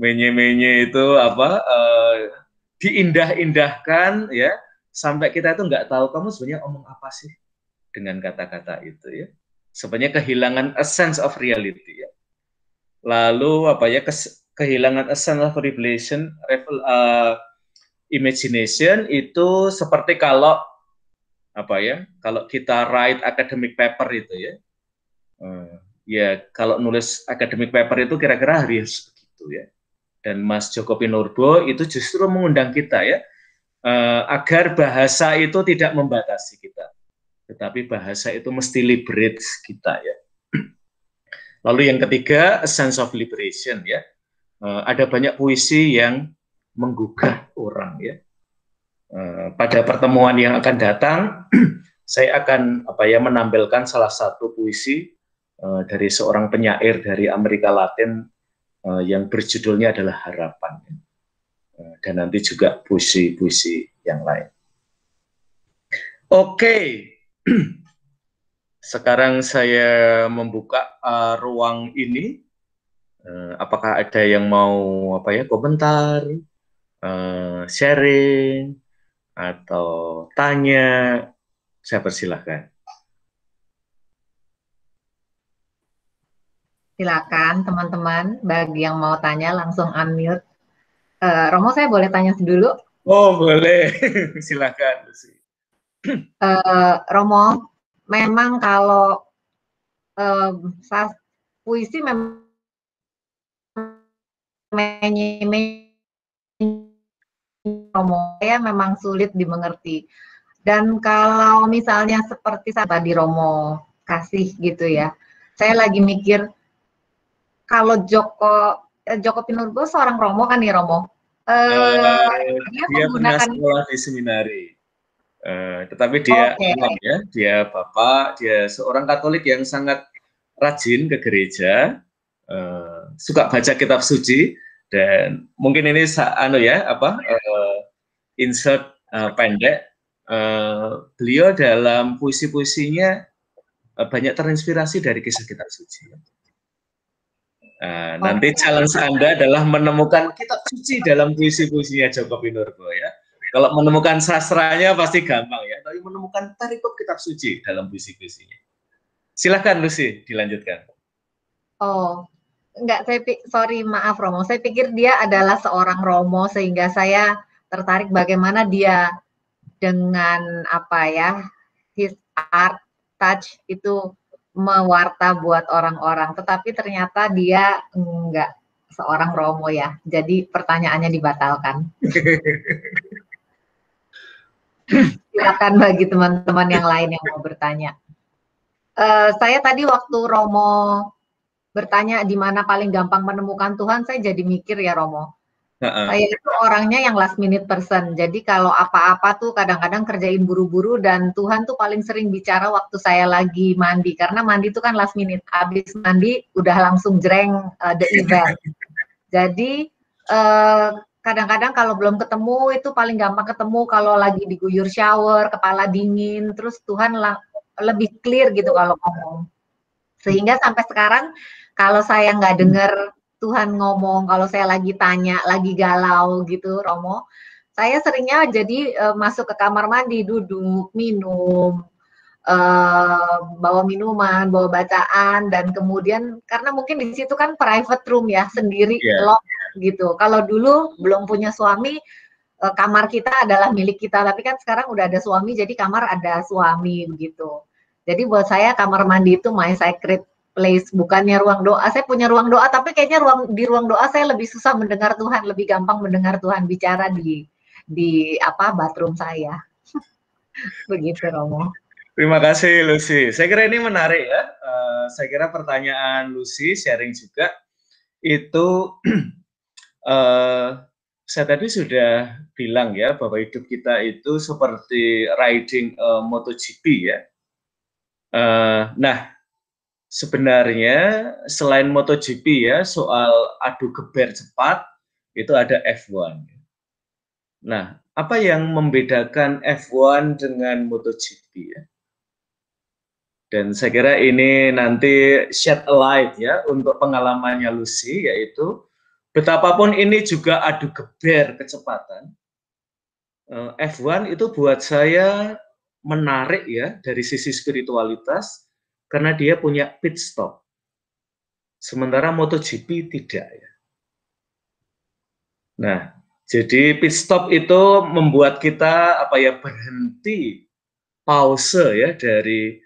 Menye-menye itu apa uh, diindah-indahkan ya sampai kita itu nggak tahu kamu sebenarnya omong apa sih dengan kata-kata itu ya. Sebenarnya kehilangan a sense of reality ya lalu apa ya kes, kehilangan a sense of revelation revel, uh, eh, imagination itu seperti kalau apa ya kalau kita write academic paper itu ya uh, ya kalau nulis academic paper itu kira-kira harus begitu ya dan Mas Joko Pinurbo itu justru mengundang kita ya uh, agar bahasa itu tidak membatasi kita tetapi bahasa itu mesti liberate kita ya Lalu yang ketiga, a sense of liberation ya. Uh, ada banyak puisi yang menggugah orang ya. Uh, pada pertemuan yang akan datang, saya akan apa ya menampilkan salah satu puisi uh, dari seorang penyair dari Amerika Latin uh, yang berjudulnya adalah Harapan. Uh, dan nanti juga puisi-puisi yang lain. Oke. Okay. Sekarang saya membuka uh, ruang ini. Uh, apakah ada yang mau apa ya komentar, uh, sharing atau tanya? Saya persilahkan. Silakan teman-teman bagi yang mau tanya langsung unmute. Uh, Romo saya boleh tanya dulu? Oh boleh, silakan. Uh, Romo memang kalau um, puisi memang ya memang sulit dimengerti. Dan kalau misalnya seperti di Romo kasih gitu ya, saya lagi mikir kalau Joko eh, Joko Pinurbo seorang Romo kan nih Romo. Uh, dia, dia menggunakan sekolah di seminari. Uh, tetapi dia okay. ya, dia bapak, dia seorang Katolik yang sangat rajin ke gereja, uh, suka baca kitab suci dan mungkin ini anu ya apa uh, insert uh, pendek. Uh, beliau dalam puisi-puisinya uh, banyak terinspirasi dari kisah kitab suci. Uh, nanti challenge Anda adalah menemukan kitab suci dalam puisi-puisinya Joko Pinurbo ya kalau menemukan sastranya pasti gampang ya, tapi menemukan perikop kitab suci dalam puisi-puisinya. Silahkan Lucy, dilanjutkan. Oh, enggak, saya sorry, maaf Romo. Saya pikir dia adalah seorang Romo sehingga saya tertarik bagaimana dia dengan apa ya, his art touch itu mewarta buat orang-orang. Tetapi ternyata dia enggak seorang Romo ya. Jadi pertanyaannya dibatalkan. silakan bagi teman-teman yang lain yang mau bertanya. Uh, saya tadi waktu Romo bertanya di mana paling gampang menemukan Tuhan, saya jadi mikir ya Romo. Uh-uh. Saya itu orangnya yang last minute person. Jadi kalau apa-apa tuh kadang-kadang kerjain buru-buru dan Tuhan tuh paling sering bicara waktu saya lagi mandi karena mandi itu kan last minute. Habis mandi udah langsung jreng uh, the event. Jadi uh, kadang-kadang kalau belum ketemu itu paling gampang ketemu kalau lagi diguyur shower, kepala dingin, terus Tuhan lebih clear gitu kalau ngomong. Sehingga sampai sekarang kalau saya nggak dengar Tuhan ngomong, kalau saya lagi tanya, lagi galau gitu, Romo, saya seringnya jadi uh, masuk ke kamar mandi, duduk, minum, Uh, bawa minuman, bawa bacaan, dan kemudian karena mungkin di situ kan private room ya, sendiri, yeah. lock gitu. Kalau dulu belum punya suami, e, kamar kita adalah milik kita, tapi kan sekarang udah ada suami, jadi kamar ada suami gitu Jadi buat saya kamar mandi itu my sacred place, bukannya ruang doa. Saya punya ruang doa, tapi kayaknya ruang di ruang doa saya lebih susah mendengar Tuhan, lebih gampang mendengar Tuhan bicara di di apa bathroom saya. Begitu Romo. Terima kasih Lucy. Saya kira ini menarik ya. Uh, saya kira pertanyaan Lucy sharing juga itu Eh, saya tadi sudah bilang ya bahwa hidup kita itu seperti riding uh, MotoGP ya. Uh, nah, sebenarnya selain MotoGP ya soal adu geber cepat itu ada F1. Nah, apa yang membedakan F1 dengan MotoGP ya? Dan saya kira ini nanti shed a light ya untuk pengalamannya Lucy yaitu Betapapun ini juga adu geber kecepatan. Eh, F1 itu buat saya menarik ya dari sisi spiritualitas karena dia punya pit stop. Sementara MotoGP tidak ya. Nah, jadi pit stop itu membuat kita apa ya berhenti pause ya dari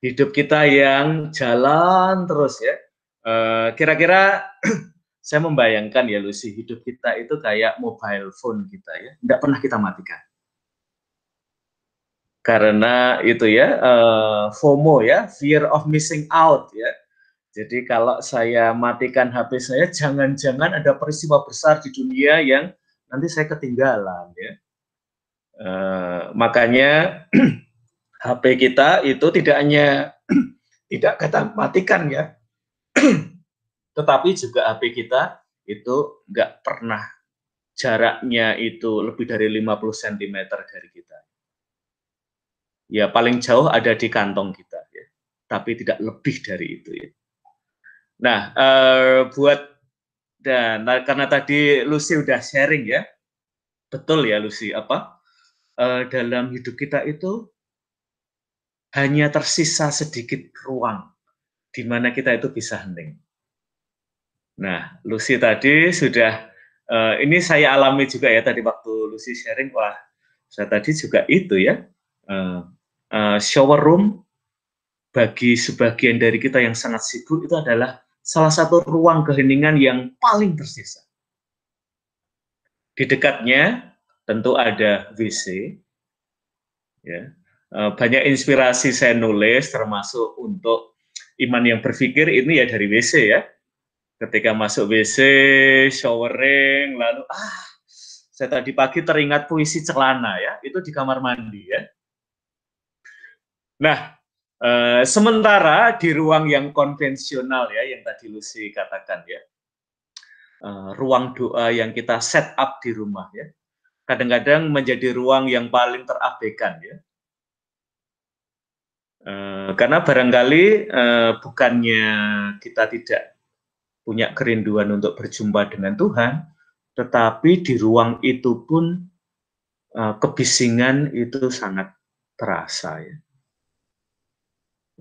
hidup kita yang jalan terus ya. Eh, kira-kira saya membayangkan ya Lucy, hidup kita itu kayak mobile phone kita ya, tidak pernah kita matikan. Karena itu ya, uh, FOMO ya, fear of missing out ya. Jadi kalau saya matikan HP saya, jangan-jangan ada peristiwa besar di dunia yang nanti saya ketinggalan ya. Uh, makanya HP kita itu tidak hanya tidak kata matikan ya, Tetapi juga HP kita itu nggak pernah jaraknya itu lebih dari 50 cm dari kita. Ya paling jauh ada di kantong kita, ya. tapi tidak lebih dari itu. Ya. Nah, uh, buat dan nah, karena tadi Lucy udah sharing ya, betul ya Lucy apa Uh, dalam hidup kita itu hanya tersisa sedikit ruang di mana kita itu bisa hening. Nah, Lucy tadi sudah uh, ini saya alami juga ya tadi waktu Lucy sharing, wah saya tadi juga itu ya uh, uh, shower room bagi sebagian dari kita yang sangat sibuk itu adalah salah satu ruang keheningan yang paling tersisa. Di dekatnya tentu ada WC, ya banyak inspirasi saya nulis termasuk untuk iman yang berpikir ini ya dari WC ya ketika masuk WC, showering, lalu ah saya tadi pagi teringat puisi celana ya, itu di kamar mandi ya. Nah, e, sementara di ruang yang konvensional ya, yang tadi Lucy katakan ya, e, ruang doa yang kita set up di rumah ya, kadang-kadang menjadi ruang yang paling terabaikan ya. E, karena barangkali e, bukannya kita tidak punya kerinduan untuk berjumpa dengan Tuhan, tetapi di ruang itu pun eh, kebisingan itu sangat terasa ya.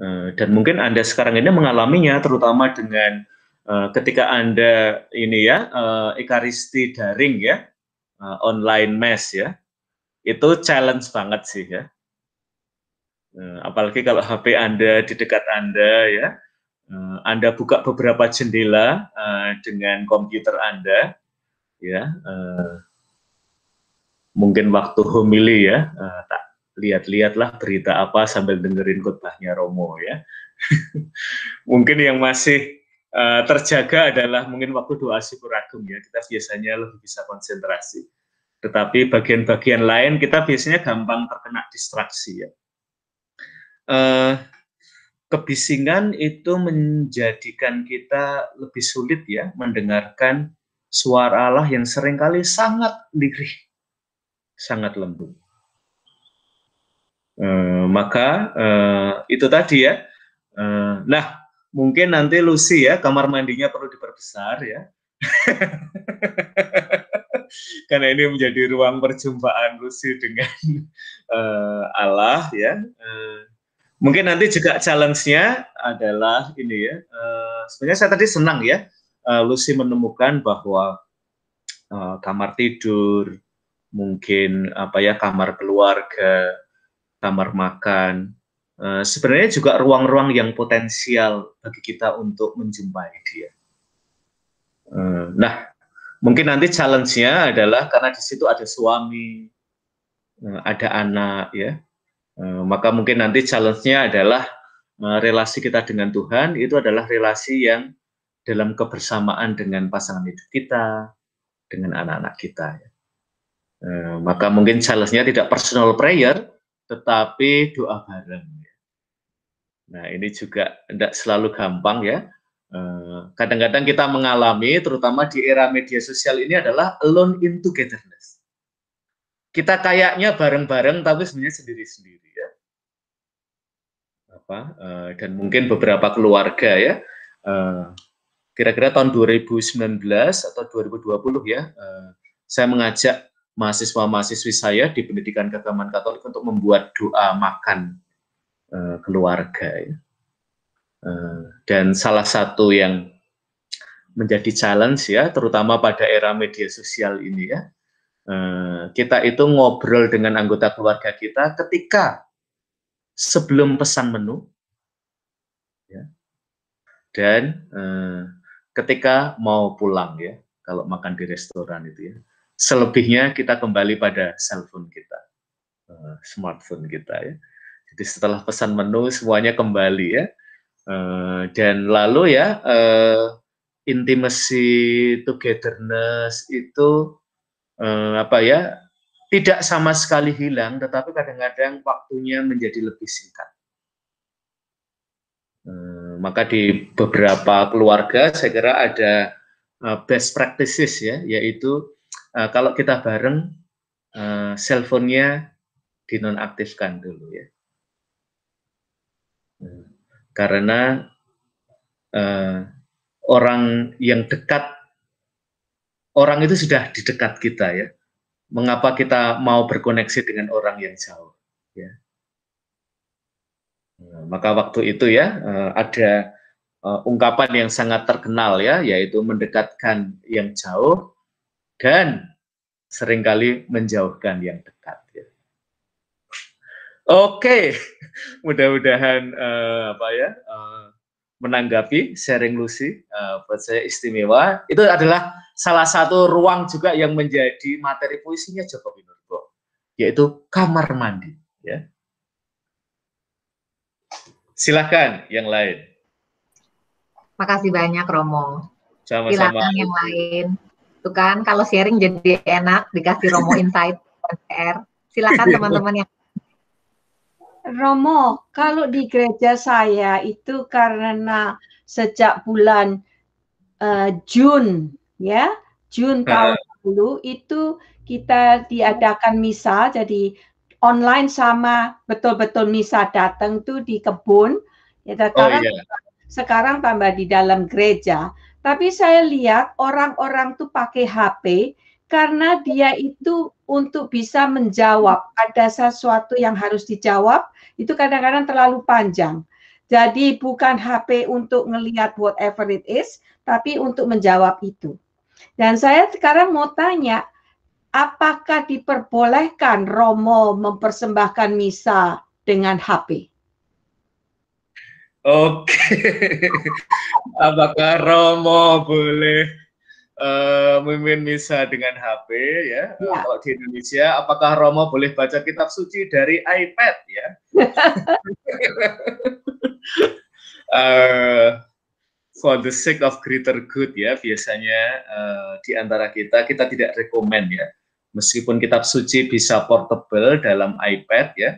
Eh, dan mungkin Anda sekarang ini mengalaminya terutama dengan eh, ketika Anda ini ya ekaristi daring ya, online mass ya. Itu challenge banget sih ya. apalagi kalau HP Anda di dekat Anda ya Eh, Anda buka beberapa jendela uh, dengan komputer Anda, ya. Uh, mungkin waktu homili ya, uh, tak lihat-lihatlah berita apa sambil dengerin khotbahnya Romo ya. mungkin yang masih uh, terjaga adalah mungkin waktu doa syukur agung ya, kita biasanya lebih bisa konsentrasi. Tetapi bagian-bagian lain kita biasanya gampang terkena distraksi ya. Uh, kebisingan itu menjadikan kita lebih sulit ya mendengarkan suara Allah yang seringkali sangat lirih, sangat lembut. E, maka e, itu tadi ya. E, nah, mungkin nanti Lucy ya kamar mandinya perlu diperbesar ya. Karena ini menjadi ruang perjumpaan Lucy dengan uh, Allah ya. Uh, Mungkin nanti juga challenge-nya adalah ini ya. Uh, sebenarnya saya tadi senang ya, uh, Lucy menemukan bahwa uh, kamar tidur, mungkin apa ya kamar keluarga, kamar makan, uh, sebenarnya juga ruang-ruang yang potensial bagi kita untuk menjumpai dia. Uh, nah, mungkin nanti challenge-nya adalah karena di situ ada suami, ada anak ya Eh, maka mungkin nanti challenge-nya adalah eh, relasi kita dengan Tuhan itu adalah relasi yang dalam kebersamaan dengan pasangan hidup kita, dengan anak-anak kita. Ya. Eh, maka mungkin challenge-nya tidak personal prayer, tetapi doa bareng. Ya. Nah ini juga tidak selalu gampang ya. Kadang-kadang kita mengalami, terutama di era media sosial ini adalah alone in togetherness. Kita kayaknya bareng-bareng, tapi sebenarnya sendiri-sendiri apa uh, dan mungkin beberapa keluarga ya kira eh, kira-kira tahun 2019 atau 2020 ya uh, saya mengajak mahasiswa-mahasiswi saya di pendidikan keagamaan Katolik untuk membuat doa makan uh, keluarga ya. uh, dan salah satu yang menjadi challenge ya terutama pada era media sosial ini ya kita itu ngobrol dengan anggota keluarga kita ketika sebelum pesan menu ya. dan eh, ketika mau pulang ya kalau makan di restoran itu ya selebihnya kita kembali pada cellphone kita eh, smartphone kita ya jadi setelah pesan menu semuanya kembali ya eh, dan lalu ya eh, intimacy togetherness itu eh, apa ya tidak sama sekali hilang, tetapi kadang-kadang waktunya menjadi lebih singkat. Eh, maka di beberapa keluarga saya kira ada eh, best practices ya, yaitu eh, kalau kita bareng cellphone-nya dinonaktifkan dulu ya. Karena orang yang dekat, orang itu sudah di dekat kita ya mengapa kita mau berkoneksi dengan orang yang jauh. Ya. Nah, maka waktu itu ya eh, ada eh, ungkapan yang sangat terkenal ya, yaitu mendekatkan yang jauh dan seringkali menjauhkan yang dekat. Ya. Oke, mudah-mudahan uh, apa ya uh, menanggapi sharing Lucy uh, buat saya istimewa itu adalah salah satu ruang juga yang menjadi materi puisinya Joko Winurbo yaitu kamar mandi ya silahkan yang lain makasih banyak Romo Sama-sama. silahkan yang lain tuh kan kalau sharing jadi enak dikasih Romo Insight PR silakan teman-teman yang Romo, kalau di gereja saya itu karena sejak bulan uh, Jun ya, Jun tahun lalu itu kita diadakan misa jadi online sama betul-betul misa datang tuh di kebun ya oh, sekarang oh, iya. yeah. sekarang tambah di dalam gereja tapi saya lihat orang-orang tuh pakai HP karena dia itu untuk bisa menjawab ada sesuatu yang harus dijawab itu kadang-kadang terlalu panjang. Jadi bukan HP untuk ngelihat whatever it is, tapi untuk menjawab itu. Dan saya sekarang mau tanya, apakah diperbolehkan Romo mempersembahkan misa dengan HP? Oke, okay. apakah Romo boleh uh, memimpin misa dengan HP ya? ya? Kalau di Indonesia, apakah Romo boleh baca kitab suci dari iPad ya? uh, for the sake of greater good ya biasanya uh, di antara kita kita tidak rekomend ya meskipun kitab suci bisa portable dalam iPad ya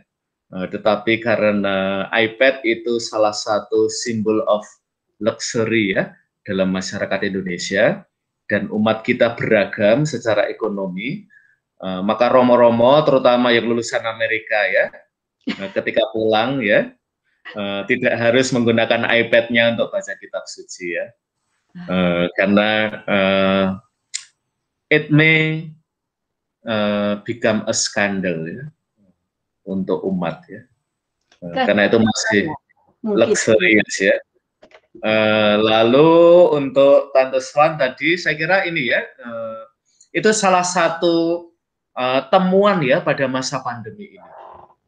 uh, tetapi karena iPad itu salah satu simbol of luxury ya dalam masyarakat Indonesia dan umat kita beragam secara ekonomi uh, maka romo-romo terutama yang lulusan Amerika ya Nah, ketika pulang ya, uh, tidak harus menggunakan iPad-nya untuk baca kitab suci ya. Uh, karena uh, it may uh, become a scandal ya untuk umat ya. Uh, karena itu masih luxurious ya. Uh, lalu untuk Tante Swan tadi saya kira ini ya uh, itu salah satu uh, temuan ya pada masa pandemi ini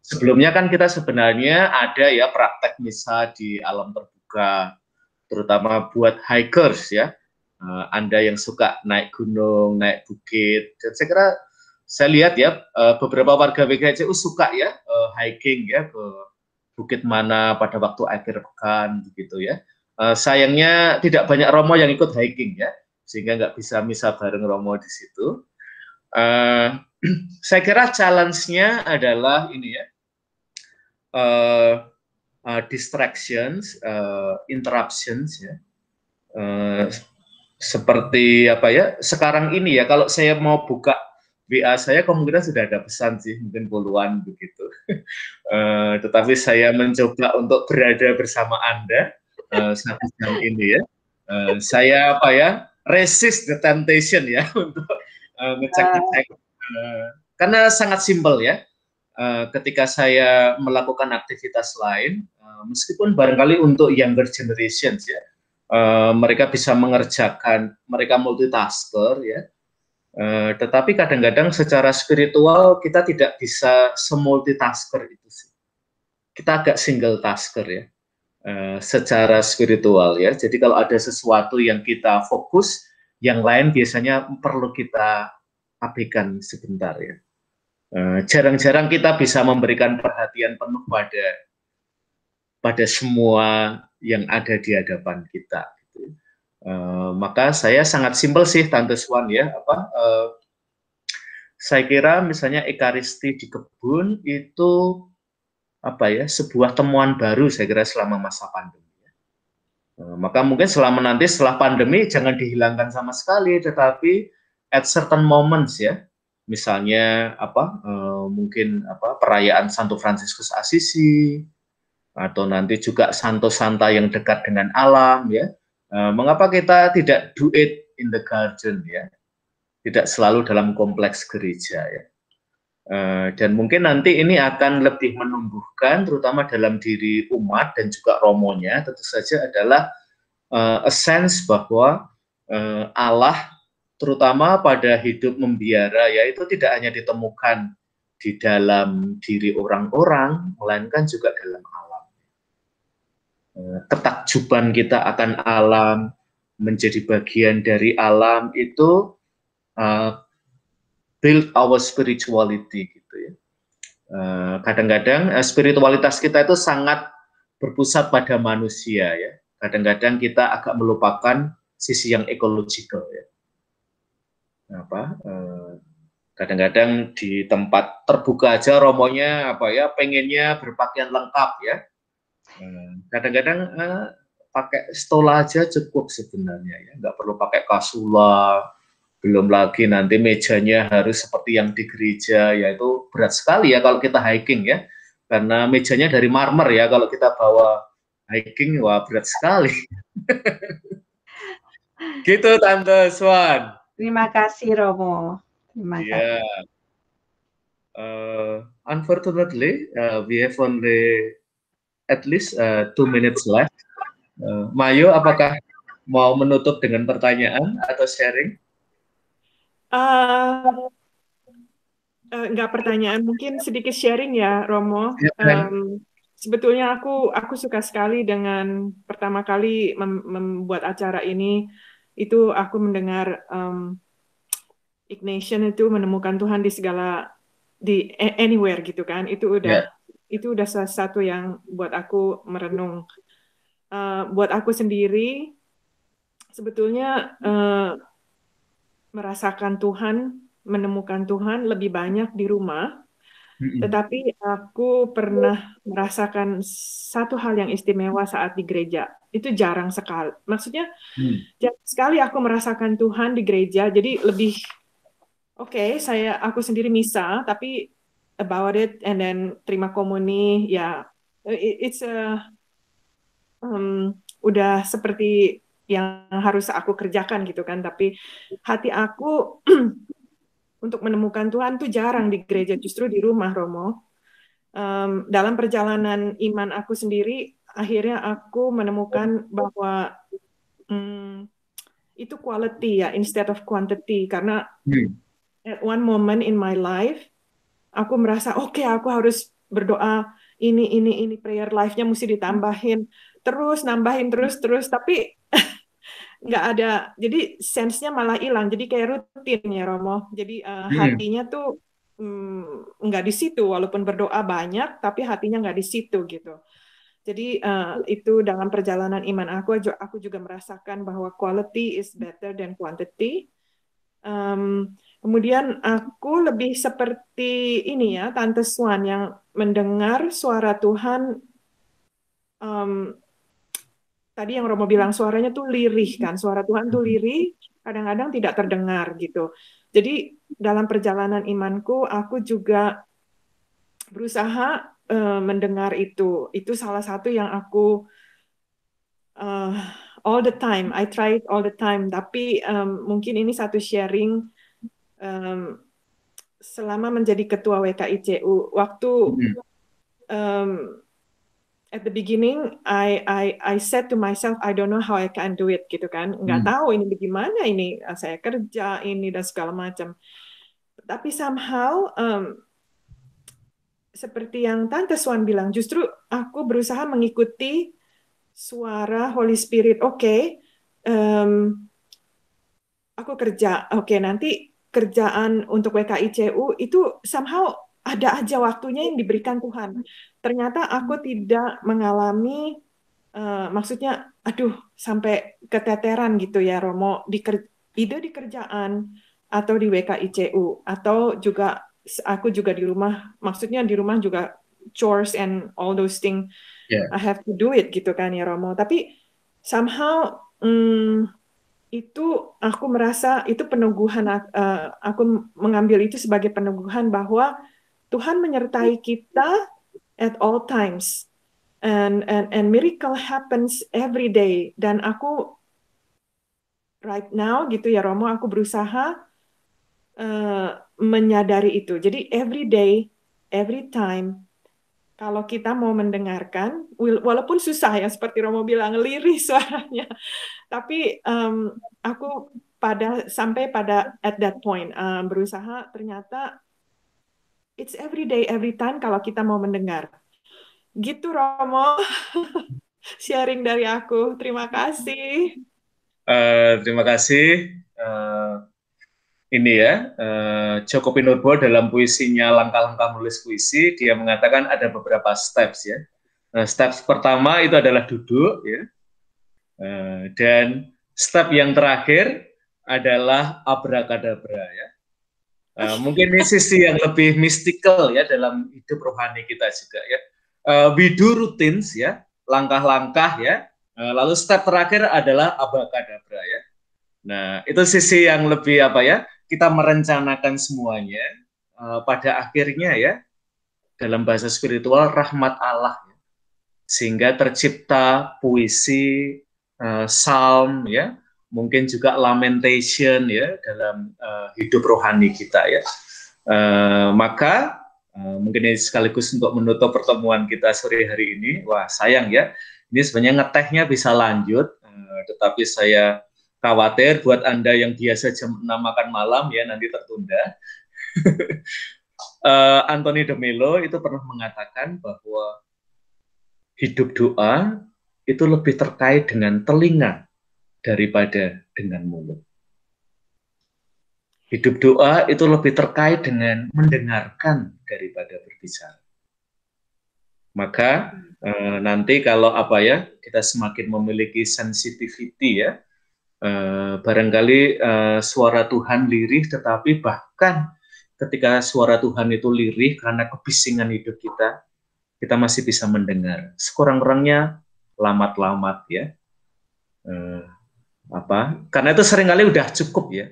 sebelumnya kan kita sebenarnya ada ya praktek misa di alam terbuka terutama buat hikers ya eh, anda yang suka naik gunung naik bukit dan saya kira saya lihat ya eh, beberapa warga WKCU suka ya eh, hiking ya ke bukit mana pada waktu akhir pekan begitu ya sayangnya tidak banyak romo yang ikut hiking ya sehingga nggak bisa misa bareng romo di situ saya kira challenge-nya adalah ini ya uh, uh, distractions, uh, interruptions, ya. Uh, seperti apa ya? Sekarang ini ya, kalau saya mau buka WA saya kemungkinan sudah ada pesan sih, mungkin puluhan begitu. Uh, tetapi saya mencoba untuk berada bersama Anda uh, satu jam ini ya. Uh, saya apa ya, resist the temptation ya untuk uh, ngecek-ngecek. Ah. Uh, karena sangat simpel ya, Eh, ketika saya melakukan aktivitas lain, eh, meskipun barangkali untuk younger generations ya, eh, mereka bisa mengerjakan, mereka multitasker ya, tetapi kadang-kadang secara spiritual kita tidak bisa semultitasker itu sih. Kita agak single tasker ya. secara spiritual ya. Jadi kalau ada sesuatu yang kita fokus, yang lain biasanya perlu kita abaikan sebentar ya. Eh, jarang-jarang kita bisa memberikan perhatian penuh pada pada semua yang ada di hadapan kita. Uh, maka saya sangat simpel sih Tante Swan ya apa uh, saya kira misalnya ekaristi di kebun itu apa ya sebuah temuan baru saya kira selama masa pandemi uh, maka mungkin selama nanti setelah pandemi jangan dihilangkan sama sekali tetapi at certain moments ya misalnya apa eh, mungkin apa perayaan Santo Fransiskus Assisi atau nanti juga Santo Santa yang dekat dengan alam ya eh, mengapa kita tidak do it in the garden ya tidak selalu dalam kompleks gereja ya eh, dan mungkin nanti ini akan lebih menumbuhkan terutama dalam diri umat dan juga romonya tentu saja adalah a sense bahwa Allah terutama pada hidup membiara yaitu tidak hanya ditemukan di dalam diri orang-orang melainkan juga dalam alam. Eh, ketakjuban kita akan alam menjadi bagian dari alam itu uh, build our spirituality gitu ya. Eh, kadang-kadang uh, spiritualitas kita itu sangat berpusat pada manusia ya. Kadang-kadang kita agak melupakan sisi yang ekologikal ya apa eh, kadang-kadang di tempat terbuka aja romonya apa ya pengennya berpakaian lengkap ya eh, kadang-kadang eh, pakai stola aja cukup sebenarnya ya nggak perlu pakai kasula belum lagi nanti mejanya harus seperti yang di gereja yaitu berat sekali ya kalau kita hiking ya karena mejanya dari marmer ya kalau kita bawa hiking wah berat sekali gitu tante Swan Terima kasih Romo. Terima yeah. Uh, eh, unfortunately, uh, we have only at least uh, two minutes left. Uh, Mayu, apakah mau menutup dengan pertanyaan atau sharing? Uh, nggak uh, pertanyaan, mungkin sedikit sharing ya, Romo. Yeah. Iya, kan? Um, sebetulnya aku aku suka sekali dengan pertama kali mem membuat acara ini itu aku mendengar um, Ignatian itu menemukan Tuhan di segala di anywhere gitu kan itu udah yeah. itu udah salah satu yang buat aku merenung uh, buat aku sendiri sebetulnya uh, merasakan Tuhan menemukan Tuhan lebih banyak di rumah tetapi aku pernah merasakan satu hal yang istimewa saat di gereja. Itu jarang sekali. Maksudnya hmm. jarang sekali aku merasakan Tuhan di gereja. Jadi lebih oke, okay, saya aku sendiri misa, tapi about it and then terima komuni ya yeah. it's a um, udah seperti yang harus aku kerjakan gitu kan tapi hati aku untuk menemukan Tuhan tuh jarang di gereja, justru di rumah Romo. Um, dalam perjalanan iman aku sendiri, akhirnya aku menemukan bahwa um, itu quality ya, instead of quantity. Karena hmm. at one moment in my life, aku merasa oke okay, aku harus berdoa ini ini ini prayer life-nya mesti ditambahin terus nambahin terus terus tapi nggak ada jadi sensenya malah hilang jadi kayak rutin ya Romo jadi uh, hmm. hatinya tuh mm, nggak di situ walaupun berdoa banyak tapi hatinya nggak di situ gitu jadi uh, itu dalam perjalanan iman aku aku juga merasakan bahwa quality is better than quantity um, kemudian aku lebih seperti ini ya tante Swan yang mendengar suara Tuhan um, tadi yang Romo bilang hmm. suaranya tuh lirih kan, hmm. suara Tuhan tuh hmm. lirih, kadang-kadang tidak terdengar gitu. Jadi dalam perjalanan imanku aku juga berusaha uh, mendengar itu. Itu salah satu yang aku uh, all the time, I try it all the time. Tapi um, mungkin ini satu sharing um, selama menjadi ketua WKICU waktu um, at the beginning I I I said to myself I don't know how I can do it gitu kan nggak hmm. tahu ini bagaimana ini eh, saya kerja ini dan segala macam tapi somehow um, seperti yang Tante Swan bilang justru aku berusaha mengikuti suara Holy Spirit oke okay, um, aku kerja oke okay, nanti kerjaan untuk WKICU itu somehow ada aja waktunya yang diberikan Tuhan. Ternyata aku hmm. tidak mengalami uh, maksudnya aduh sampai keteteran gitu ya Romo di ide di kerjaan atau di WKICU atau juga aku juga di rumah maksudnya di rumah juga chores and all those things yeah. I have to do it gitu kan ya Romo tapi somehow hmm, itu aku merasa itu peneguhan uh, eh, aku mengambil itu sebagai peneguhan bahwa Tuhan menyertai kita at all times. And, and, and miracle happens every day. Dan aku right now gitu ya Romo, aku berusaha uh, menyadari itu. Jadi every day, every time, kalau kita mau mendengarkan, walaupun susah ya seperti Romo bilang lirih suaranya, tapi um, aku pada sampai pada at that point um, berusaha ternyata It's every day, every time kalau kita mau mendengar. Gitu Romo, sharing dari aku. Terima kasih. Uh, terima kasih. Uh, ini ya, uh, Joko Pinurbo dalam puisinya Langkah-Langkah Menulis Puisi, dia mengatakan ada beberapa steps ya. Uh, steps pertama itu adalah duduk ya. Uh, dan step yang terakhir adalah abrakadabra ya Uh, mungkin ini sisi yang lebih mystical ya dalam hidup rohani kita juga ya. Uh, we do routines ya, langkah-langkah ya. Uh, lalu step terakhir adalah abakadabra ya. Nah, itu sisi yang lebih apa ya? Kita merencanakan semuanya uh, pada akhirnya ya dalam bahasa spiritual rahmat Allah ya. sehingga tercipta puisi uh, psalm ya mungkin juga lamentation ya dalam uh, hidup rohani kita ya. Uh, maka uh, mungkin ini sekaligus untuk menutup pertemuan kita sore hari ini. Wah sayang ya, ini sebenarnya ngetehnya bisa lanjut, uh, tetapi saya khawatir buat anda yang biasa jam 6 makan malam ya nanti tertunda. uh, Anthony Demelo itu pernah mengatakan bahwa hidup doa itu lebih terkait dengan telinga daripada dengan mulut. Hidup doa itu lebih terkait dengan mendengarkan daripada berbicara. Maka e, nanti kalau apa ya kita semakin memiliki sensitivity ya, e, barangkali e, suara Tuhan lirih, tetapi bahkan ketika suara Tuhan itu lirih karena kebisingan hidup kita, kita masih bisa mendengar. Sekurang-kurangnya lamat-lamat ya. e, apa karena itu seringkali udah cukup ya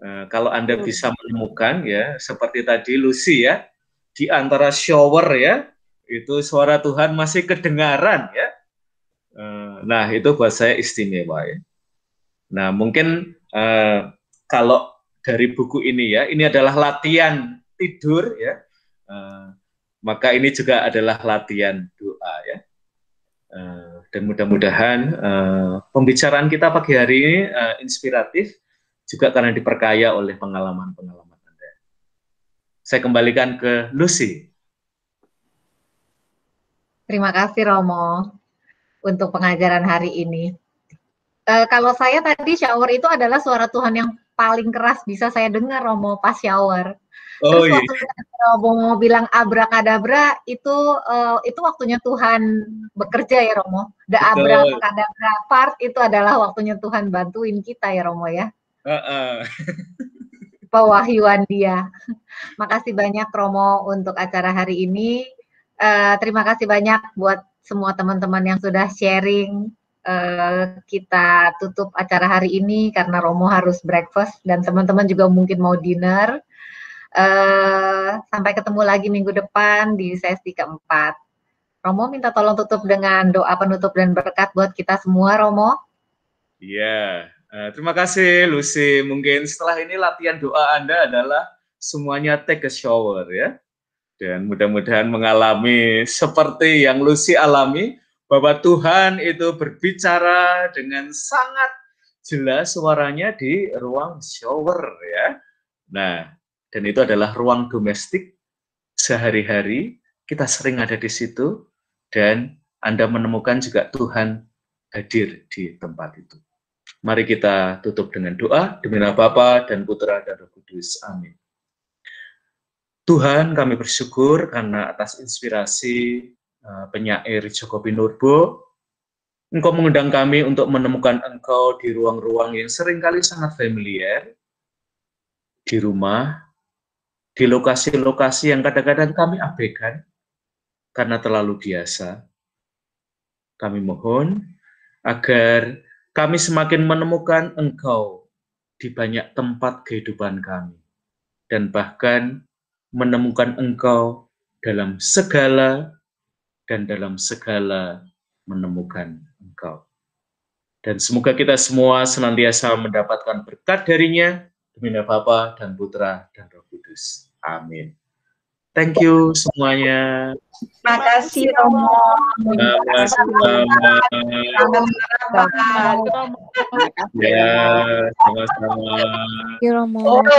e, kalau anda bisa menemukan ya seperti tadi Lucy ya di antara shower ya itu suara Tuhan masih kedengaran ya e, nah itu buat saya istimewa ya nah mungkin e, kalau dari buku ini ya ini adalah latihan tidur ya e, maka ini juga adalah latihan doa ya e, dan mudah-mudahan uh, pembicaraan kita pagi hari ini uh, inspiratif juga karena diperkaya oleh pengalaman-pengalaman Anda. Saya kembalikan ke Lucy. Terima kasih Romo untuk pengajaran hari ini. Uh, kalau saya tadi shower itu adalah suara Tuhan yang paling keras bisa saya dengar Romo pas shower. Oh, Terus iya. waktu Romo bilang abrakadabra itu uh, itu waktunya Tuhan bekerja ya Romo. Da abrakadabra part itu adalah waktunya Tuhan bantuin kita ya Romo ya. Uh -uh. Pewahyuan dia. Makasih banyak Romo untuk acara hari ini. Uh, terima kasih banyak buat semua teman-teman yang sudah sharing Uh, kita tutup acara hari ini karena Romo harus breakfast dan teman-teman juga mungkin mau dinner. Eh, sampai ketemu lagi minggu depan di sesi keempat. Romo minta tolong tutup dengan doa penutup dan berkat buat kita semua, Romo. Iya, yeah. uh, terima kasih Lucy. Mungkin setelah ini latihan doa Anda adalah semuanya take a shower ya. Dan mudah-mudahan mengalami seperti yang Lucy alami, bahwa Tuhan itu berbicara dengan sangat jelas suaranya di ruang shower ya. Nah, dan itu adalah ruang domestik sehari-hari kita sering ada di situ dan Anda menemukan juga Tuhan hadir di tempat itu. Mari kita tutup dengan doa demi nama Bapa dan Putra dan Roh Kudus. Amin. Tuhan, kami bersyukur karena atas inspirasi eh, penyair Joko Pinurbo, Engkau mengundang kami untuk menemukan Engkau di ruang-ruang yang seringkali sangat familiar, di rumah, di lokasi-lokasi yang kadang-kadang kami abaikan karena terlalu biasa. Kami mohon agar kami semakin menemukan Engkau di banyak tempat kehidupan kami dan bahkan menemukan Engkau dalam segala dan dalam segala menemukan Engkau. Dan semoga kita semua senantiasa mendapatkan berkat darinya, demi Bapa dan Putra dan Roh Kudus. Amin. Thank you semuanya. Terima kasih Romo. sama Romo. sama Romo. Ya, Terima kasih ya, Romo. Oh.